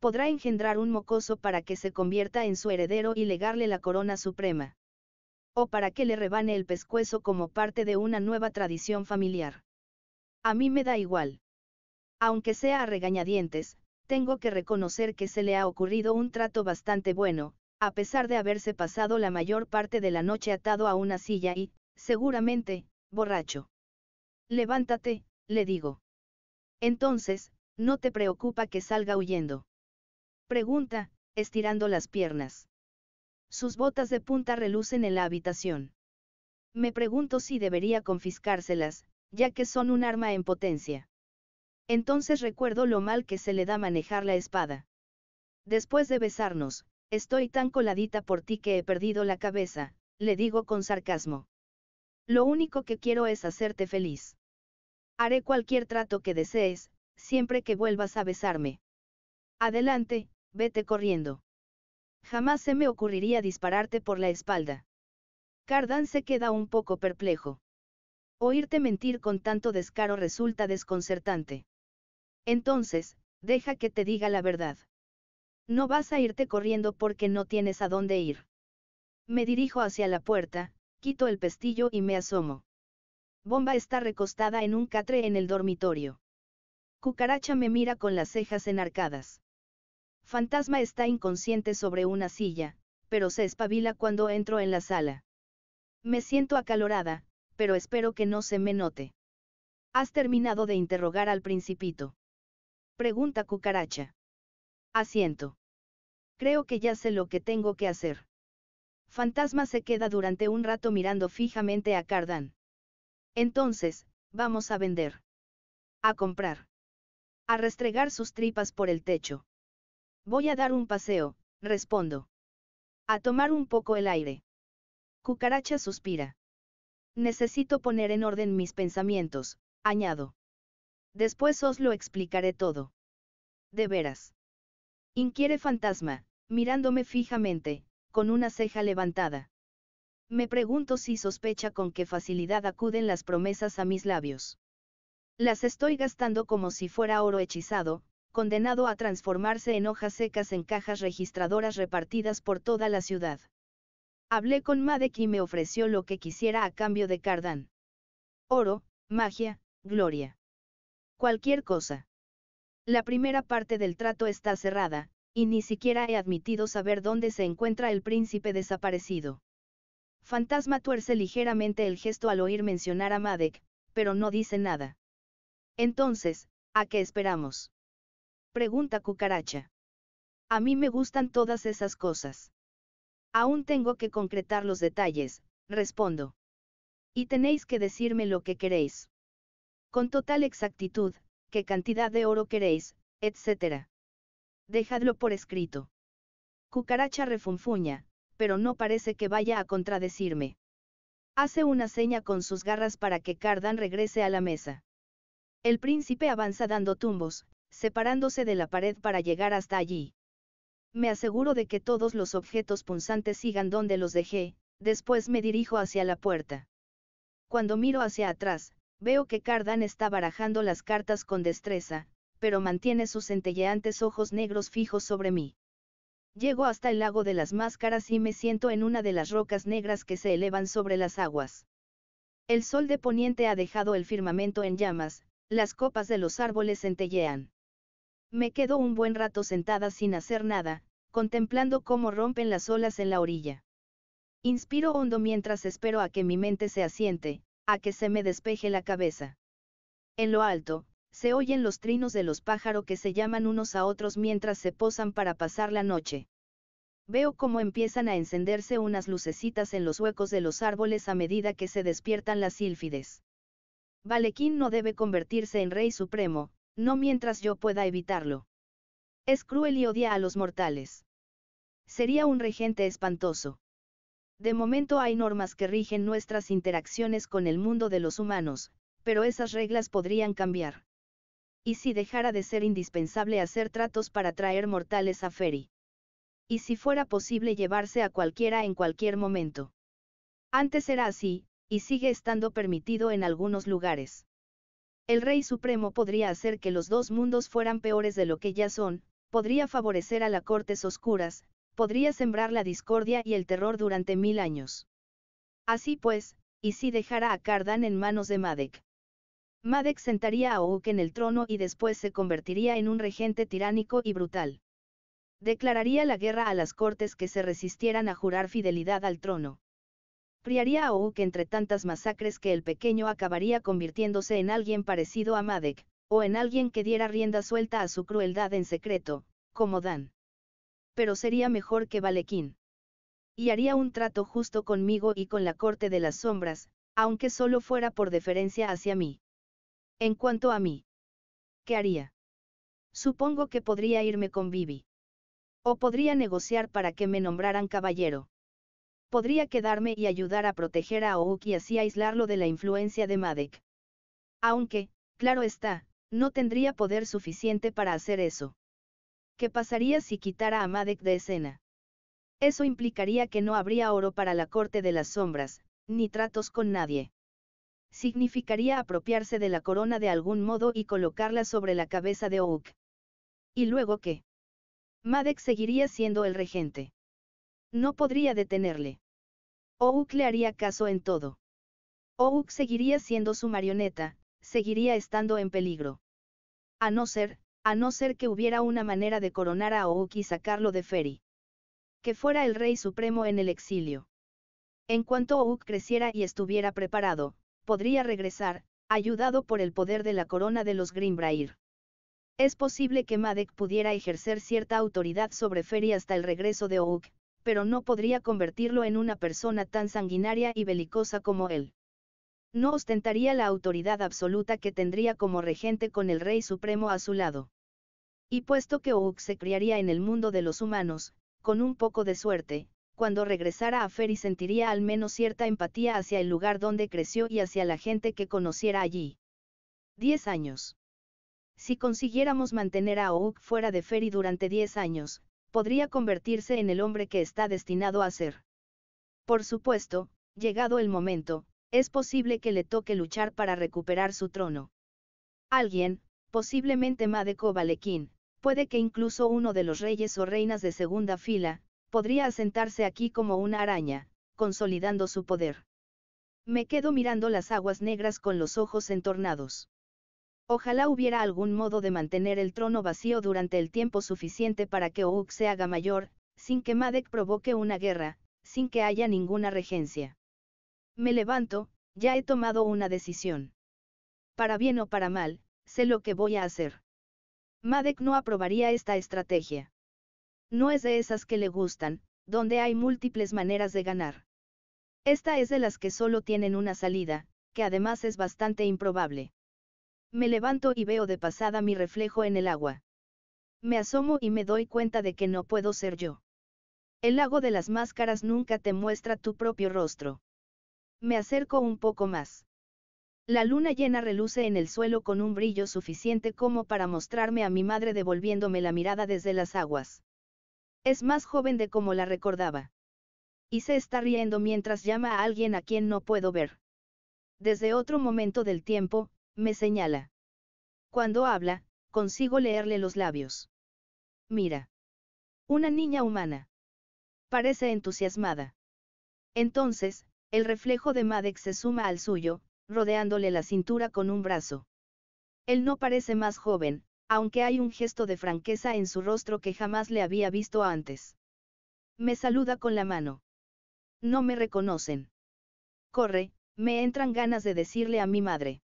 Podrá engendrar un mocoso para que se convierta en su heredero y legarle la corona suprema. O para que le rebane el pescuezo como parte de una nueva tradición familiar. A mí me da igual. Aunque sea a regañadientes, tengo que reconocer que se le ha ocurrido un trato bastante bueno, a pesar de haberse pasado la mayor parte de la noche atado a una silla y, seguramente, borracho. Levántate, le digo. Entonces, ¿no te preocupa que salga huyendo? Pregunta, estirando las piernas. Sus botas de punta relucen en la habitación. Me pregunto si debería confiscárselas, ya que son un arma en potencia. Entonces recuerdo lo mal que se le da manejar la espada. Después de besarnos, estoy tan coladita por ti que he perdido la cabeza, le digo con sarcasmo. Lo único que quiero es hacerte feliz. Haré cualquier trato que desees, siempre que vuelvas a besarme. Adelante, vete corriendo. Jamás se me ocurriría dispararte por la espalda. Cardan se queda un poco perplejo. Oírte mentir con tanto descaro resulta desconcertante. Entonces, deja que te diga la verdad. No vas a irte corriendo porque no tienes a dónde ir. Me dirijo hacia la puerta, quito el pestillo y me asomo. Bomba está recostada en un catre en el dormitorio. Cucaracha me mira con las cejas enarcadas. Fantasma está inconsciente sobre una silla, pero se espabila cuando entro en la sala. Me siento acalorada, pero espero que no se me note. Has terminado de interrogar al principito. Pregunta cucaracha. Asiento. Creo que ya sé lo que tengo que hacer. Fantasma se queda durante un rato mirando fijamente a Cardan. Entonces, vamos a vender. A comprar. A restregar sus tripas por el techo. Voy a dar un paseo, respondo. A tomar un poco el aire. Cucaracha suspira. Necesito poner en orden mis pensamientos, añado. Después os lo explicaré todo. De veras. Inquiere fantasma, mirándome fijamente, con una ceja levantada. Me pregunto si sospecha con qué facilidad acuden las promesas a mis labios. Las estoy gastando como si fuera oro hechizado, condenado a transformarse en hojas secas en cajas registradoras repartidas por toda la ciudad. Hablé con Madek y me ofreció lo que quisiera a cambio de Cardan. Oro, magia, gloria. Cualquier cosa. La primera parte del trato está cerrada, y ni siquiera he admitido saber dónde se encuentra el príncipe desaparecido. Fantasma tuerce ligeramente el gesto al oír mencionar a Madec, pero no dice nada. Entonces, ¿a qué esperamos? Pregunta Cucaracha. A mí me gustan todas esas cosas. Aún tengo que concretar los detalles, respondo. Y tenéis que decirme lo que queréis. Con total exactitud, qué cantidad de oro queréis, etc. Dejadlo por escrito. Cucaracha refunfuña, pero no parece que vaya a contradecirme. Hace una seña con sus garras para que Cardan regrese a la mesa. El príncipe avanza dando tumbos, separándose de la pared para llegar hasta allí. Me aseguro de que todos los objetos punzantes sigan donde los dejé, después me dirijo hacia la puerta. Cuando miro hacia atrás, Veo que Cardan está barajando las cartas con destreza, pero mantiene sus centelleantes ojos negros fijos sobre mí. Llego hasta el lago de las máscaras y me siento en una de las rocas negras que se elevan sobre las aguas. El sol de poniente ha dejado el firmamento en llamas, las copas de los árboles centellean. Me quedo un buen rato sentada sin hacer nada, contemplando cómo rompen las olas en la orilla. Inspiro hondo mientras espero a que mi mente se asiente, a que se me despeje la cabeza. En lo alto, se oyen los trinos de los pájaros que se llaman unos a otros mientras se posan para pasar la noche. Veo cómo empiezan a encenderse unas lucecitas en los huecos de los árboles a medida que se despiertan las sílfides. Valequín no debe convertirse en rey supremo, no mientras yo pueda evitarlo. Es cruel y odia a los mortales. Sería un regente espantoso. De momento hay normas que rigen nuestras interacciones con el mundo de los humanos, pero esas reglas podrían cambiar. ¿Y si dejara de ser indispensable hacer tratos para traer mortales a Ferry? ¿Y si fuera posible llevarse a cualquiera en cualquier momento? Antes era así, y sigue estando permitido en algunos lugares. El Rey Supremo podría hacer que los dos mundos fueran peores de lo que ya son, podría favorecer a las Cortes Oscuras, podría sembrar la discordia y el terror durante mil años. Así pues, y si dejara a Cardan en manos de Madek. Madek sentaría a Ouk en el trono y después se convertiría en un regente tiránico y brutal. Declararía la guerra a las cortes que se resistieran a jurar fidelidad al trono. Priaría a Ouk entre tantas masacres que el pequeño acabaría convirtiéndose en alguien parecido a Madek, o en alguien que diera rienda suelta a su crueldad en secreto, como Dan pero sería mejor que Valequín. Y haría un trato justo conmigo y con la corte de las sombras, aunque solo fuera por deferencia hacia mí. En cuanto a mí, ¿qué haría? Supongo que podría irme con Vivi. O podría negociar para que me nombraran caballero. Podría quedarme y ayudar a proteger a Ouk y así aislarlo de la influencia de Madek. Aunque, claro está, no tendría poder suficiente para hacer eso. ¿Qué pasaría si quitara a Madec de escena? Eso implicaría que no habría oro para la corte de las sombras, ni tratos con nadie. Significaría apropiarse de la corona de algún modo y colocarla sobre la cabeza de Ouk. ¿Y luego qué? Madec seguiría siendo el regente. No podría detenerle. Ouk le haría caso en todo. Ouk seguiría siendo su marioneta, seguiría estando en peligro. A no ser, a no ser que hubiera una manera de coronar a Ouk y sacarlo de Ferry. Que fuera el rey supremo en el exilio. En cuanto Ouk creciera y estuviera preparado, podría regresar, ayudado por el poder de la corona de los Grimbrair. Es posible que Madek pudiera ejercer cierta autoridad sobre Ferry hasta el regreso de Ouk, pero no podría convertirlo en una persona tan sanguinaria y belicosa como él. No ostentaría la autoridad absoluta que tendría como regente con el Rey Supremo a su lado. Y puesto que Ouk se criaría en el mundo de los humanos, con un poco de suerte, cuando regresara a Ferry sentiría al menos cierta empatía hacia el lugar donde creció y hacia la gente que conociera allí. 10 años. Si consiguiéramos mantener a Ouk fuera de Ferry durante 10 años, podría convertirse en el hombre que está destinado a ser. Por supuesto, llegado el momento, es posible que le toque luchar para recuperar su trono. Alguien, posiblemente o Balekin, puede que incluso uno de los reyes o reinas de segunda fila, podría asentarse aquí como una araña, consolidando su poder. Me quedo mirando las aguas negras con los ojos entornados. Ojalá hubiera algún modo de mantener el trono vacío durante el tiempo suficiente para que Ouk se haga mayor, sin que Madek provoque una guerra, sin que haya ninguna regencia. Me levanto, ya he tomado una decisión. Para bien o para mal, sé lo que voy a hacer. Madec no aprobaría esta estrategia. No es de esas que le gustan, donde hay múltiples maneras de ganar. Esta es de las que solo tienen una salida, que además es bastante improbable. Me levanto y veo de pasada mi reflejo en el agua. Me asomo y me doy cuenta de que no puedo ser yo. El lago de las máscaras nunca te muestra tu propio rostro. Me acerco un poco más. La luna llena reluce en el suelo con un brillo suficiente como para mostrarme a mi madre devolviéndome la mirada desde las aguas. Es más joven de como la recordaba. Y se está riendo mientras llama a alguien a quien no puedo ver. Desde otro momento del tiempo, me señala. Cuando habla, consigo leerle los labios. Mira. Una niña humana. Parece entusiasmada. Entonces, el reflejo de Madek se suma al suyo, rodeándole la cintura con un brazo. Él no parece más joven, aunque hay un gesto de franqueza en su rostro que jamás le había visto antes. Me saluda con la mano. No me reconocen. Corre, me entran ganas de decirle a mi madre.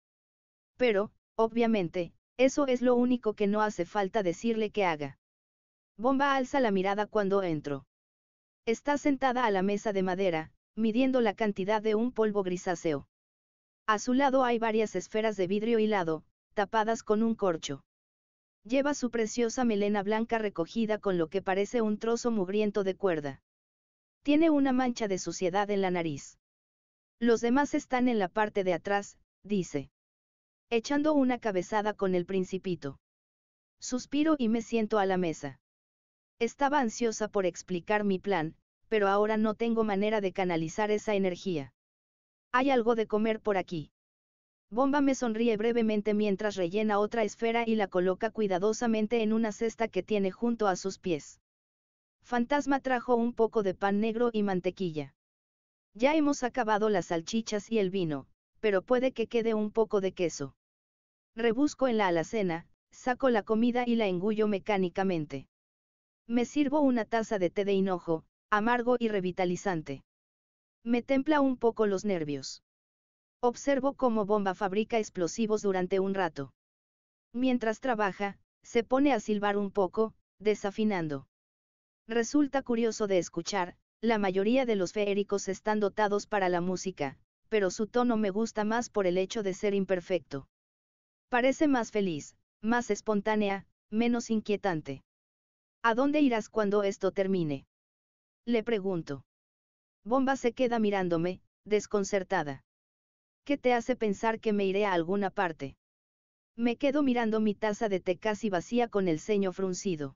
Pero, obviamente, eso es lo único que no hace falta decirle que haga. Bomba alza la mirada cuando entro. Está sentada a la mesa de madera, midiendo la cantidad de un polvo grisáceo. A su lado hay varias esferas de vidrio hilado, tapadas con un corcho. Lleva su preciosa melena blanca recogida con lo que parece un trozo mugriento de cuerda. Tiene una mancha de suciedad en la nariz. Los demás están en la parte de atrás, dice. Echando una cabezada con el principito. Suspiro y me siento a la mesa. Estaba ansiosa por explicar mi plan, pero ahora no tengo manera de canalizar esa energía. Hay algo de comer por aquí. Bomba me sonríe brevemente mientras rellena otra esfera y la coloca cuidadosamente en una cesta que tiene junto a sus pies. Fantasma trajo un poco de pan negro y mantequilla. Ya hemos acabado las salchichas y el vino, pero puede que quede un poco de queso. Rebusco en la alacena, saco la comida y la engullo mecánicamente. Me sirvo una taza de té de hinojo, amargo y revitalizante. Me templa un poco los nervios. Observo cómo Bomba fabrica explosivos durante un rato. Mientras trabaja, se pone a silbar un poco, desafinando. Resulta curioso de escuchar, la mayoría de los feéricos están dotados para la música, pero su tono me gusta más por el hecho de ser imperfecto. Parece más feliz, más espontánea, menos inquietante. ¿A dónde irás cuando esto termine? Le pregunto. Bomba se queda mirándome, desconcertada. ¿Qué te hace pensar que me iré a alguna parte? Me quedo mirando mi taza de té casi vacía con el ceño fruncido.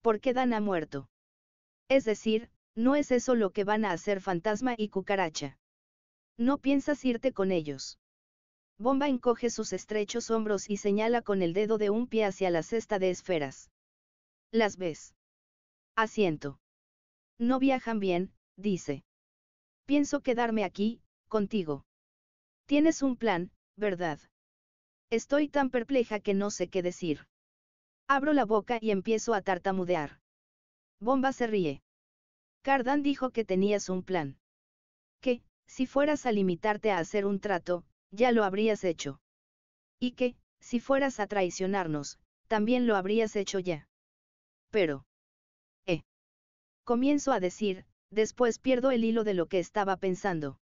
¿Por qué Dan ha muerto? Es decir, no es eso lo que van a hacer fantasma y cucaracha. No piensas irte con ellos. Bomba encoge sus estrechos hombros y señala con el dedo de un pie hacia la cesta de esferas. Las ves. Asiento. No viajan bien, dice. Pienso quedarme aquí, contigo. Tienes un plan, ¿verdad? Estoy tan perpleja que no sé qué decir. Abro la boca y empiezo a tartamudear. Bomba se ríe. Cardan dijo que tenías un plan. Que, si fueras a limitarte a hacer un trato, ya lo habrías hecho. Y que, si fueras a traicionarnos, también lo habrías hecho ya. Pero. Comienzo a decir, después pierdo el hilo de lo que estaba pensando.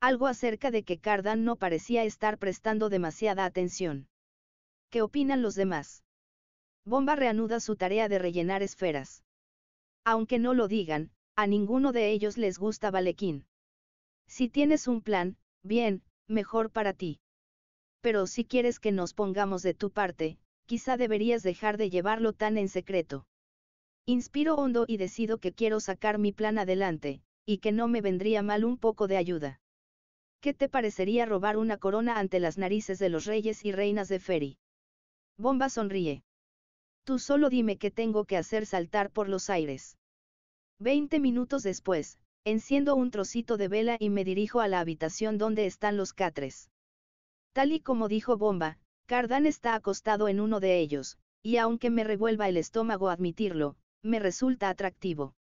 Algo acerca de que Cardan no parecía estar prestando demasiada atención. ¿Qué opinan los demás? Bomba reanuda su tarea de rellenar esferas. Aunque no lo digan, a ninguno de ellos les gusta Valequín. Si tienes un plan, bien, mejor para ti. Pero si quieres que nos pongamos de tu parte, quizá deberías dejar de llevarlo tan en secreto. Inspiro hondo y decido que quiero sacar mi plan adelante, y que no me vendría mal un poco de ayuda. ¿Qué te parecería robar una corona ante las narices de los reyes y reinas de Ferry? Bomba sonríe. Tú solo dime qué tengo que hacer saltar por los aires. Veinte minutos después, enciendo un trocito de vela y me dirijo a la habitación donde están los catres. Tal y como dijo Bomba, Cardán está acostado en uno de ellos, y aunque me revuelva el estómago admitirlo, me resulta atractivo.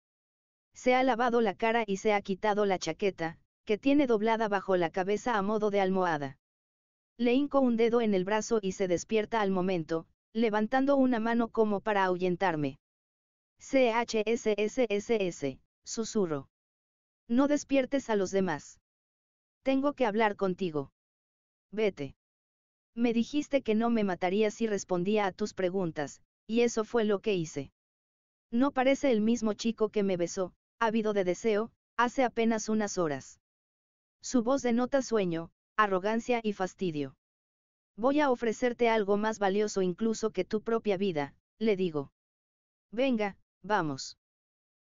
Se ha lavado la cara y se ha quitado la chaqueta, que tiene doblada bajo la cabeza a modo de almohada. Le hinco un dedo en el brazo y se despierta al momento, levantando una mano como para ahuyentarme. CHSSSS, susurro. No despiertes a los demás. Tengo que hablar contigo. Vete. Me dijiste que no me mataría si respondía a tus preguntas, y eso fue lo que hice. No parece el mismo chico que me besó, ávido de deseo, hace apenas unas horas. Su voz denota sueño, arrogancia y fastidio. Voy a ofrecerte algo más valioso incluso que tu propia vida, le digo. Venga, vamos.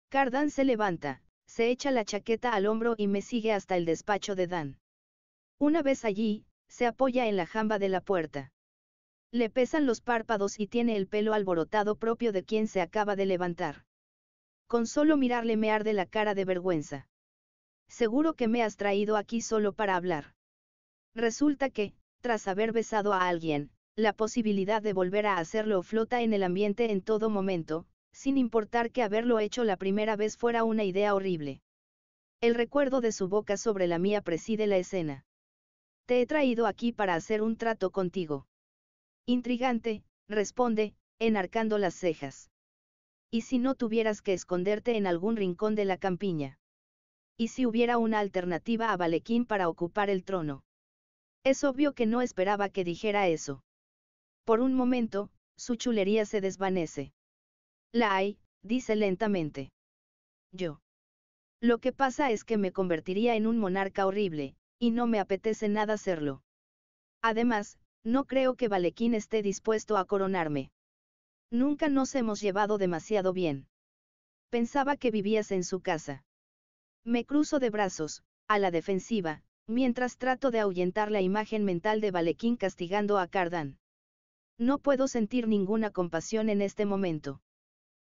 Cardan se levanta, se echa la chaqueta al hombro y me sigue hasta el despacho de Dan. Una vez allí, se apoya en la jamba de la puerta. Le pesan los párpados y tiene el pelo alborotado propio de quien se acaba de levantar. Con solo mirarle me arde la cara de vergüenza. Seguro que me has traído aquí solo para hablar. Resulta que, tras haber besado a alguien, la posibilidad de volver a hacerlo flota en el ambiente en todo momento, sin importar que haberlo hecho la primera vez fuera una idea horrible. El recuerdo de su boca sobre la mía preside la escena. Te he traído aquí para hacer un trato contigo. Intrigante, responde, enarcando las cejas. ¿Y si no tuvieras que esconderte en algún rincón de la campiña? ¿Y si hubiera una alternativa a Balequín para ocupar el trono? Es obvio que no esperaba que dijera eso. Por un momento, su chulería se desvanece. La hay, dice lentamente. Yo. Lo que pasa es que me convertiría en un monarca horrible, y no me apetece nada serlo. Además, no creo que Valequín esté dispuesto a coronarme. Nunca nos hemos llevado demasiado bien. Pensaba que vivías en su casa. Me cruzo de brazos, a la defensiva, mientras trato de ahuyentar la imagen mental de Valequín castigando a Cardan. No puedo sentir ninguna compasión en este momento.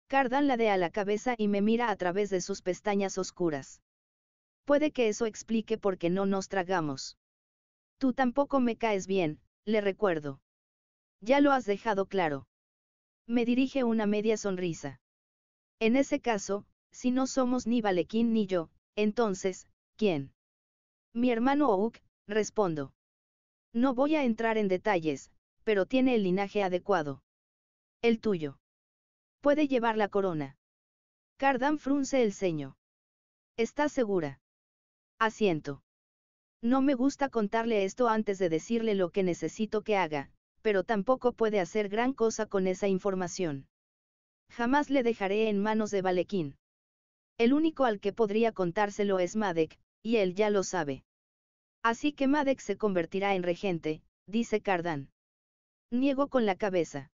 Cardan a la cabeza y me mira a través de sus pestañas oscuras. Puede que eso explique por qué no nos tragamos. Tú tampoco me caes bien, le recuerdo. Ya lo has dejado claro. Me dirige una media sonrisa. En ese caso, si no somos ni Valequín ni yo, entonces, ¿quién? Mi hermano Ouk, respondo. No voy a entrar en detalles, pero tiene el linaje adecuado. El tuyo. Puede llevar la corona. Cardan frunce el ceño. ¿Estás segura? Asiento. No me gusta contarle esto antes de decirle lo que necesito que haga, pero tampoco puede hacer gran cosa con esa información. Jamás le dejaré en manos de Valequín. El único al que podría contárselo es Madek, y él ya lo sabe. Así que Madek se convertirá en regente, dice Cardan. Niego con la cabeza.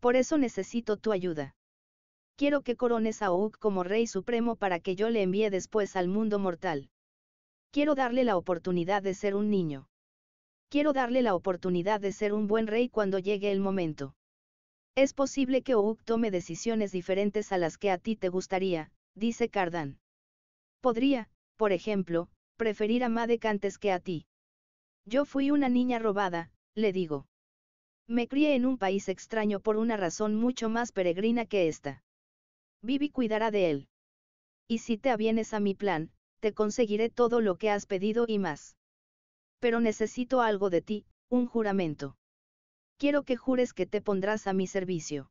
Por eso necesito tu ayuda. Quiero que corones a Ouk como rey supremo para que yo le envíe después al mundo mortal. Quiero darle la oportunidad de ser un niño. Quiero darle la oportunidad de ser un buen rey cuando llegue el momento. Es posible que Ouk tome decisiones diferentes a las que a ti te gustaría, dice Cardan. Podría, por ejemplo, preferir a Madek antes que a ti. Yo fui una niña robada, le digo. Me crié en un país extraño por una razón mucho más peregrina que esta. Vivi cuidará de él. Y si te avienes a mi plan, te conseguiré todo lo que has pedido y más. Pero necesito algo de ti, un juramento. Quiero que jures que te pondrás a mi servicio.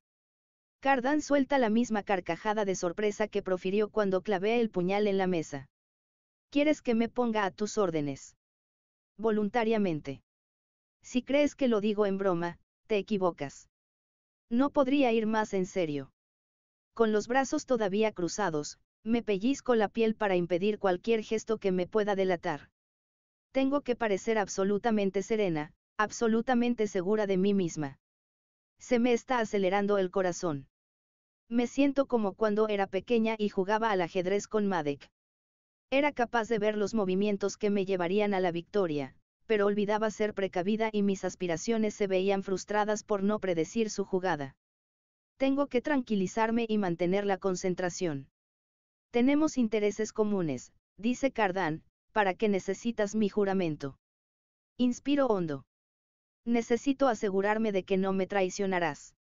Cardan suelta la misma carcajada de sorpresa que profirió cuando clavé el puñal en la mesa. ¿Quieres que me ponga a tus órdenes? Voluntariamente. Si crees que lo digo en broma, te equivocas. No podría ir más en serio. Con los brazos todavía cruzados, me pellizco la piel para impedir cualquier gesto que me pueda delatar. Tengo que parecer absolutamente serena, absolutamente segura de mí misma. Se me está acelerando el corazón. Me siento como cuando era pequeña y jugaba al ajedrez con Madek. Era capaz de ver los movimientos que me llevarían a la victoria, pero olvidaba ser precavida y mis aspiraciones se veían frustradas por no predecir su jugada. Tengo que tranquilizarme y mantener la concentración. Tenemos intereses comunes, dice Cardán, ¿para que necesitas mi juramento? Inspiro hondo. Necesito asegurarme de que no me traicionarás.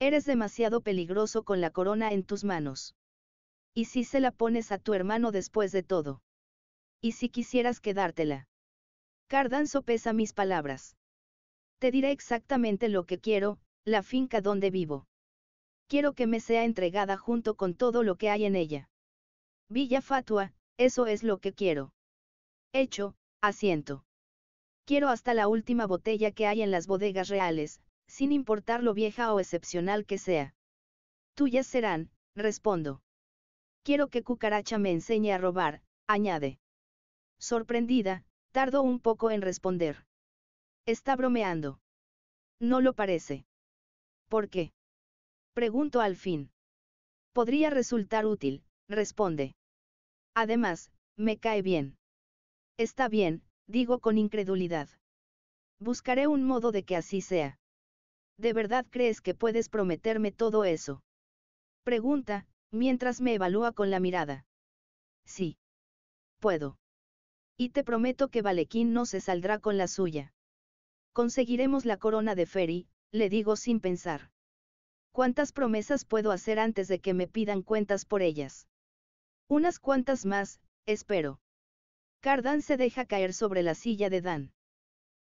Eres demasiado peligroso con la corona en tus manos. ¿Y si se la pones a tu hermano después de todo? ¿Y si quisieras quedártela? Cardán sopesa mis palabras. Te diré exactamente lo que quiero, la finca donde vivo. Quiero que me sea entregada junto con todo lo que hay en ella. Villa Fatua, eso es lo que quiero. Hecho, asiento. Quiero hasta la última botella que hay en las bodegas reales, sin importar lo vieja o excepcional que sea. Tuyas serán, respondo. Quiero que Cucaracha me enseñe a robar, añade. Sorprendida, tardo un poco en responder. Está bromeando. No lo parece. ¿Por qué? Pregunto al fin. Podría resultar útil, responde. Además, me cae bien. Está bien, digo con incredulidad. Buscaré un modo de que así sea. ¿De verdad crees que puedes prometerme todo eso? Pregunta, mientras me evalúa con la mirada. Sí. Puedo. Y te prometo que Balequín no se saldrá con la suya. Conseguiremos la corona de Ferry, le digo sin pensar. ¿Cuántas promesas puedo hacer antes de que me pidan cuentas por ellas? Unas cuantas más, espero. Cardan se deja caer sobre la silla de Dan.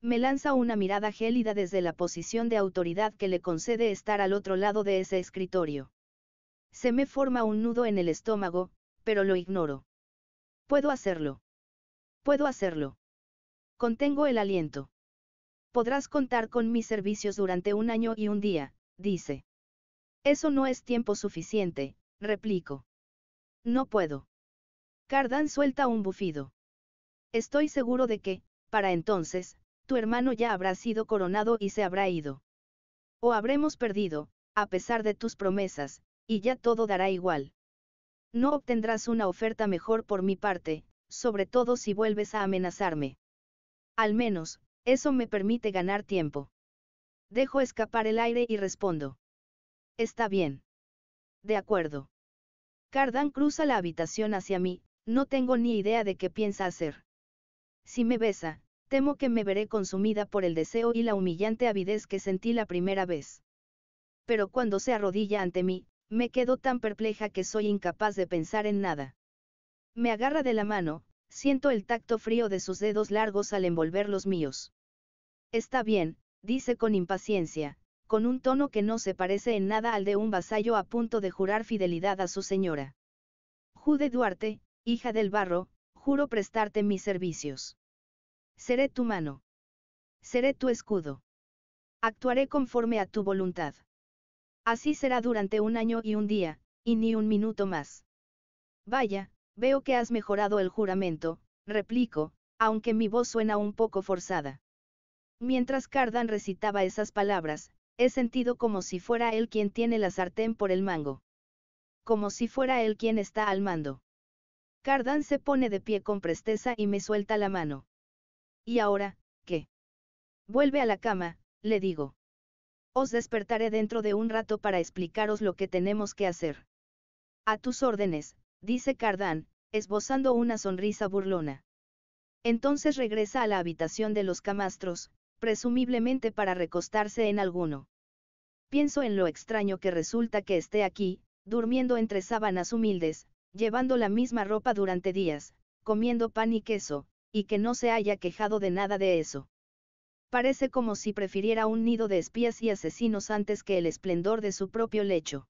Me lanza una mirada gélida desde la posición de autoridad que le concede estar al otro lado de ese escritorio. Se me forma un nudo en el estómago, pero lo ignoro. Puedo hacerlo. Puedo hacerlo. Contengo el aliento. Podrás contar con mis servicios durante un año y un día, dice. Eso no es tiempo suficiente, replico. No puedo. Cardan suelta un bufido. Estoy seguro de que, para entonces, tu hermano ya habrá sido coronado y se habrá ido. O habremos perdido, a pesar de tus promesas, y ya todo dará igual. No obtendrás una oferta mejor por mi parte, sobre todo si vuelves a amenazarme. Al menos, eso me permite ganar tiempo. Dejo escapar el aire y respondo. Está bien. De acuerdo. Cardan cruza la habitación hacia mí, no tengo ni idea de qué piensa hacer. Si me besa, temo que me veré consumida por el deseo y la humillante avidez que sentí la primera vez. Pero cuando se arrodilla ante mí, me quedo tan perpleja que soy incapaz de pensar en nada. Me agarra de la mano, siento el tacto frío de sus dedos largos al envolver los míos. Está bien, dice con impaciencia, con un tono que no se parece en nada al de un vasallo a punto de jurar fidelidad a su señora. Jude Duarte, hija del barro, juro prestarte mis servicios. Seré tu mano. Seré tu escudo. Actuaré conforme a tu voluntad. Así será durante un año y un día, y ni un minuto más. Vaya, veo que has mejorado el juramento, replico, aunque mi voz suena un poco forzada. Mientras Cardan recitaba esas palabras, He sentido como si fuera él quien tiene la sartén por el mango. Como si fuera él quien está al mando. Cardán se pone de pie con presteza y me suelta la mano. ¿Y ahora, qué? Vuelve a la cama, le digo. Os despertaré dentro de un rato para explicaros lo que tenemos que hacer. A tus órdenes, dice Cardán, esbozando una sonrisa burlona. Entonces regresa a la habitación de los camastros, presumiblemente para recostarse en alguno. Pienso en lo extraño que resulta que esté aquí, durmiendo entre sábanas humildes, llevando la misma ropa durante días, comiendo pan y queso, y que no se haya quejado de nada de eso. Parece como si prefiriera un nido de espías y asesinos antes que el esplendor de su propio lecho.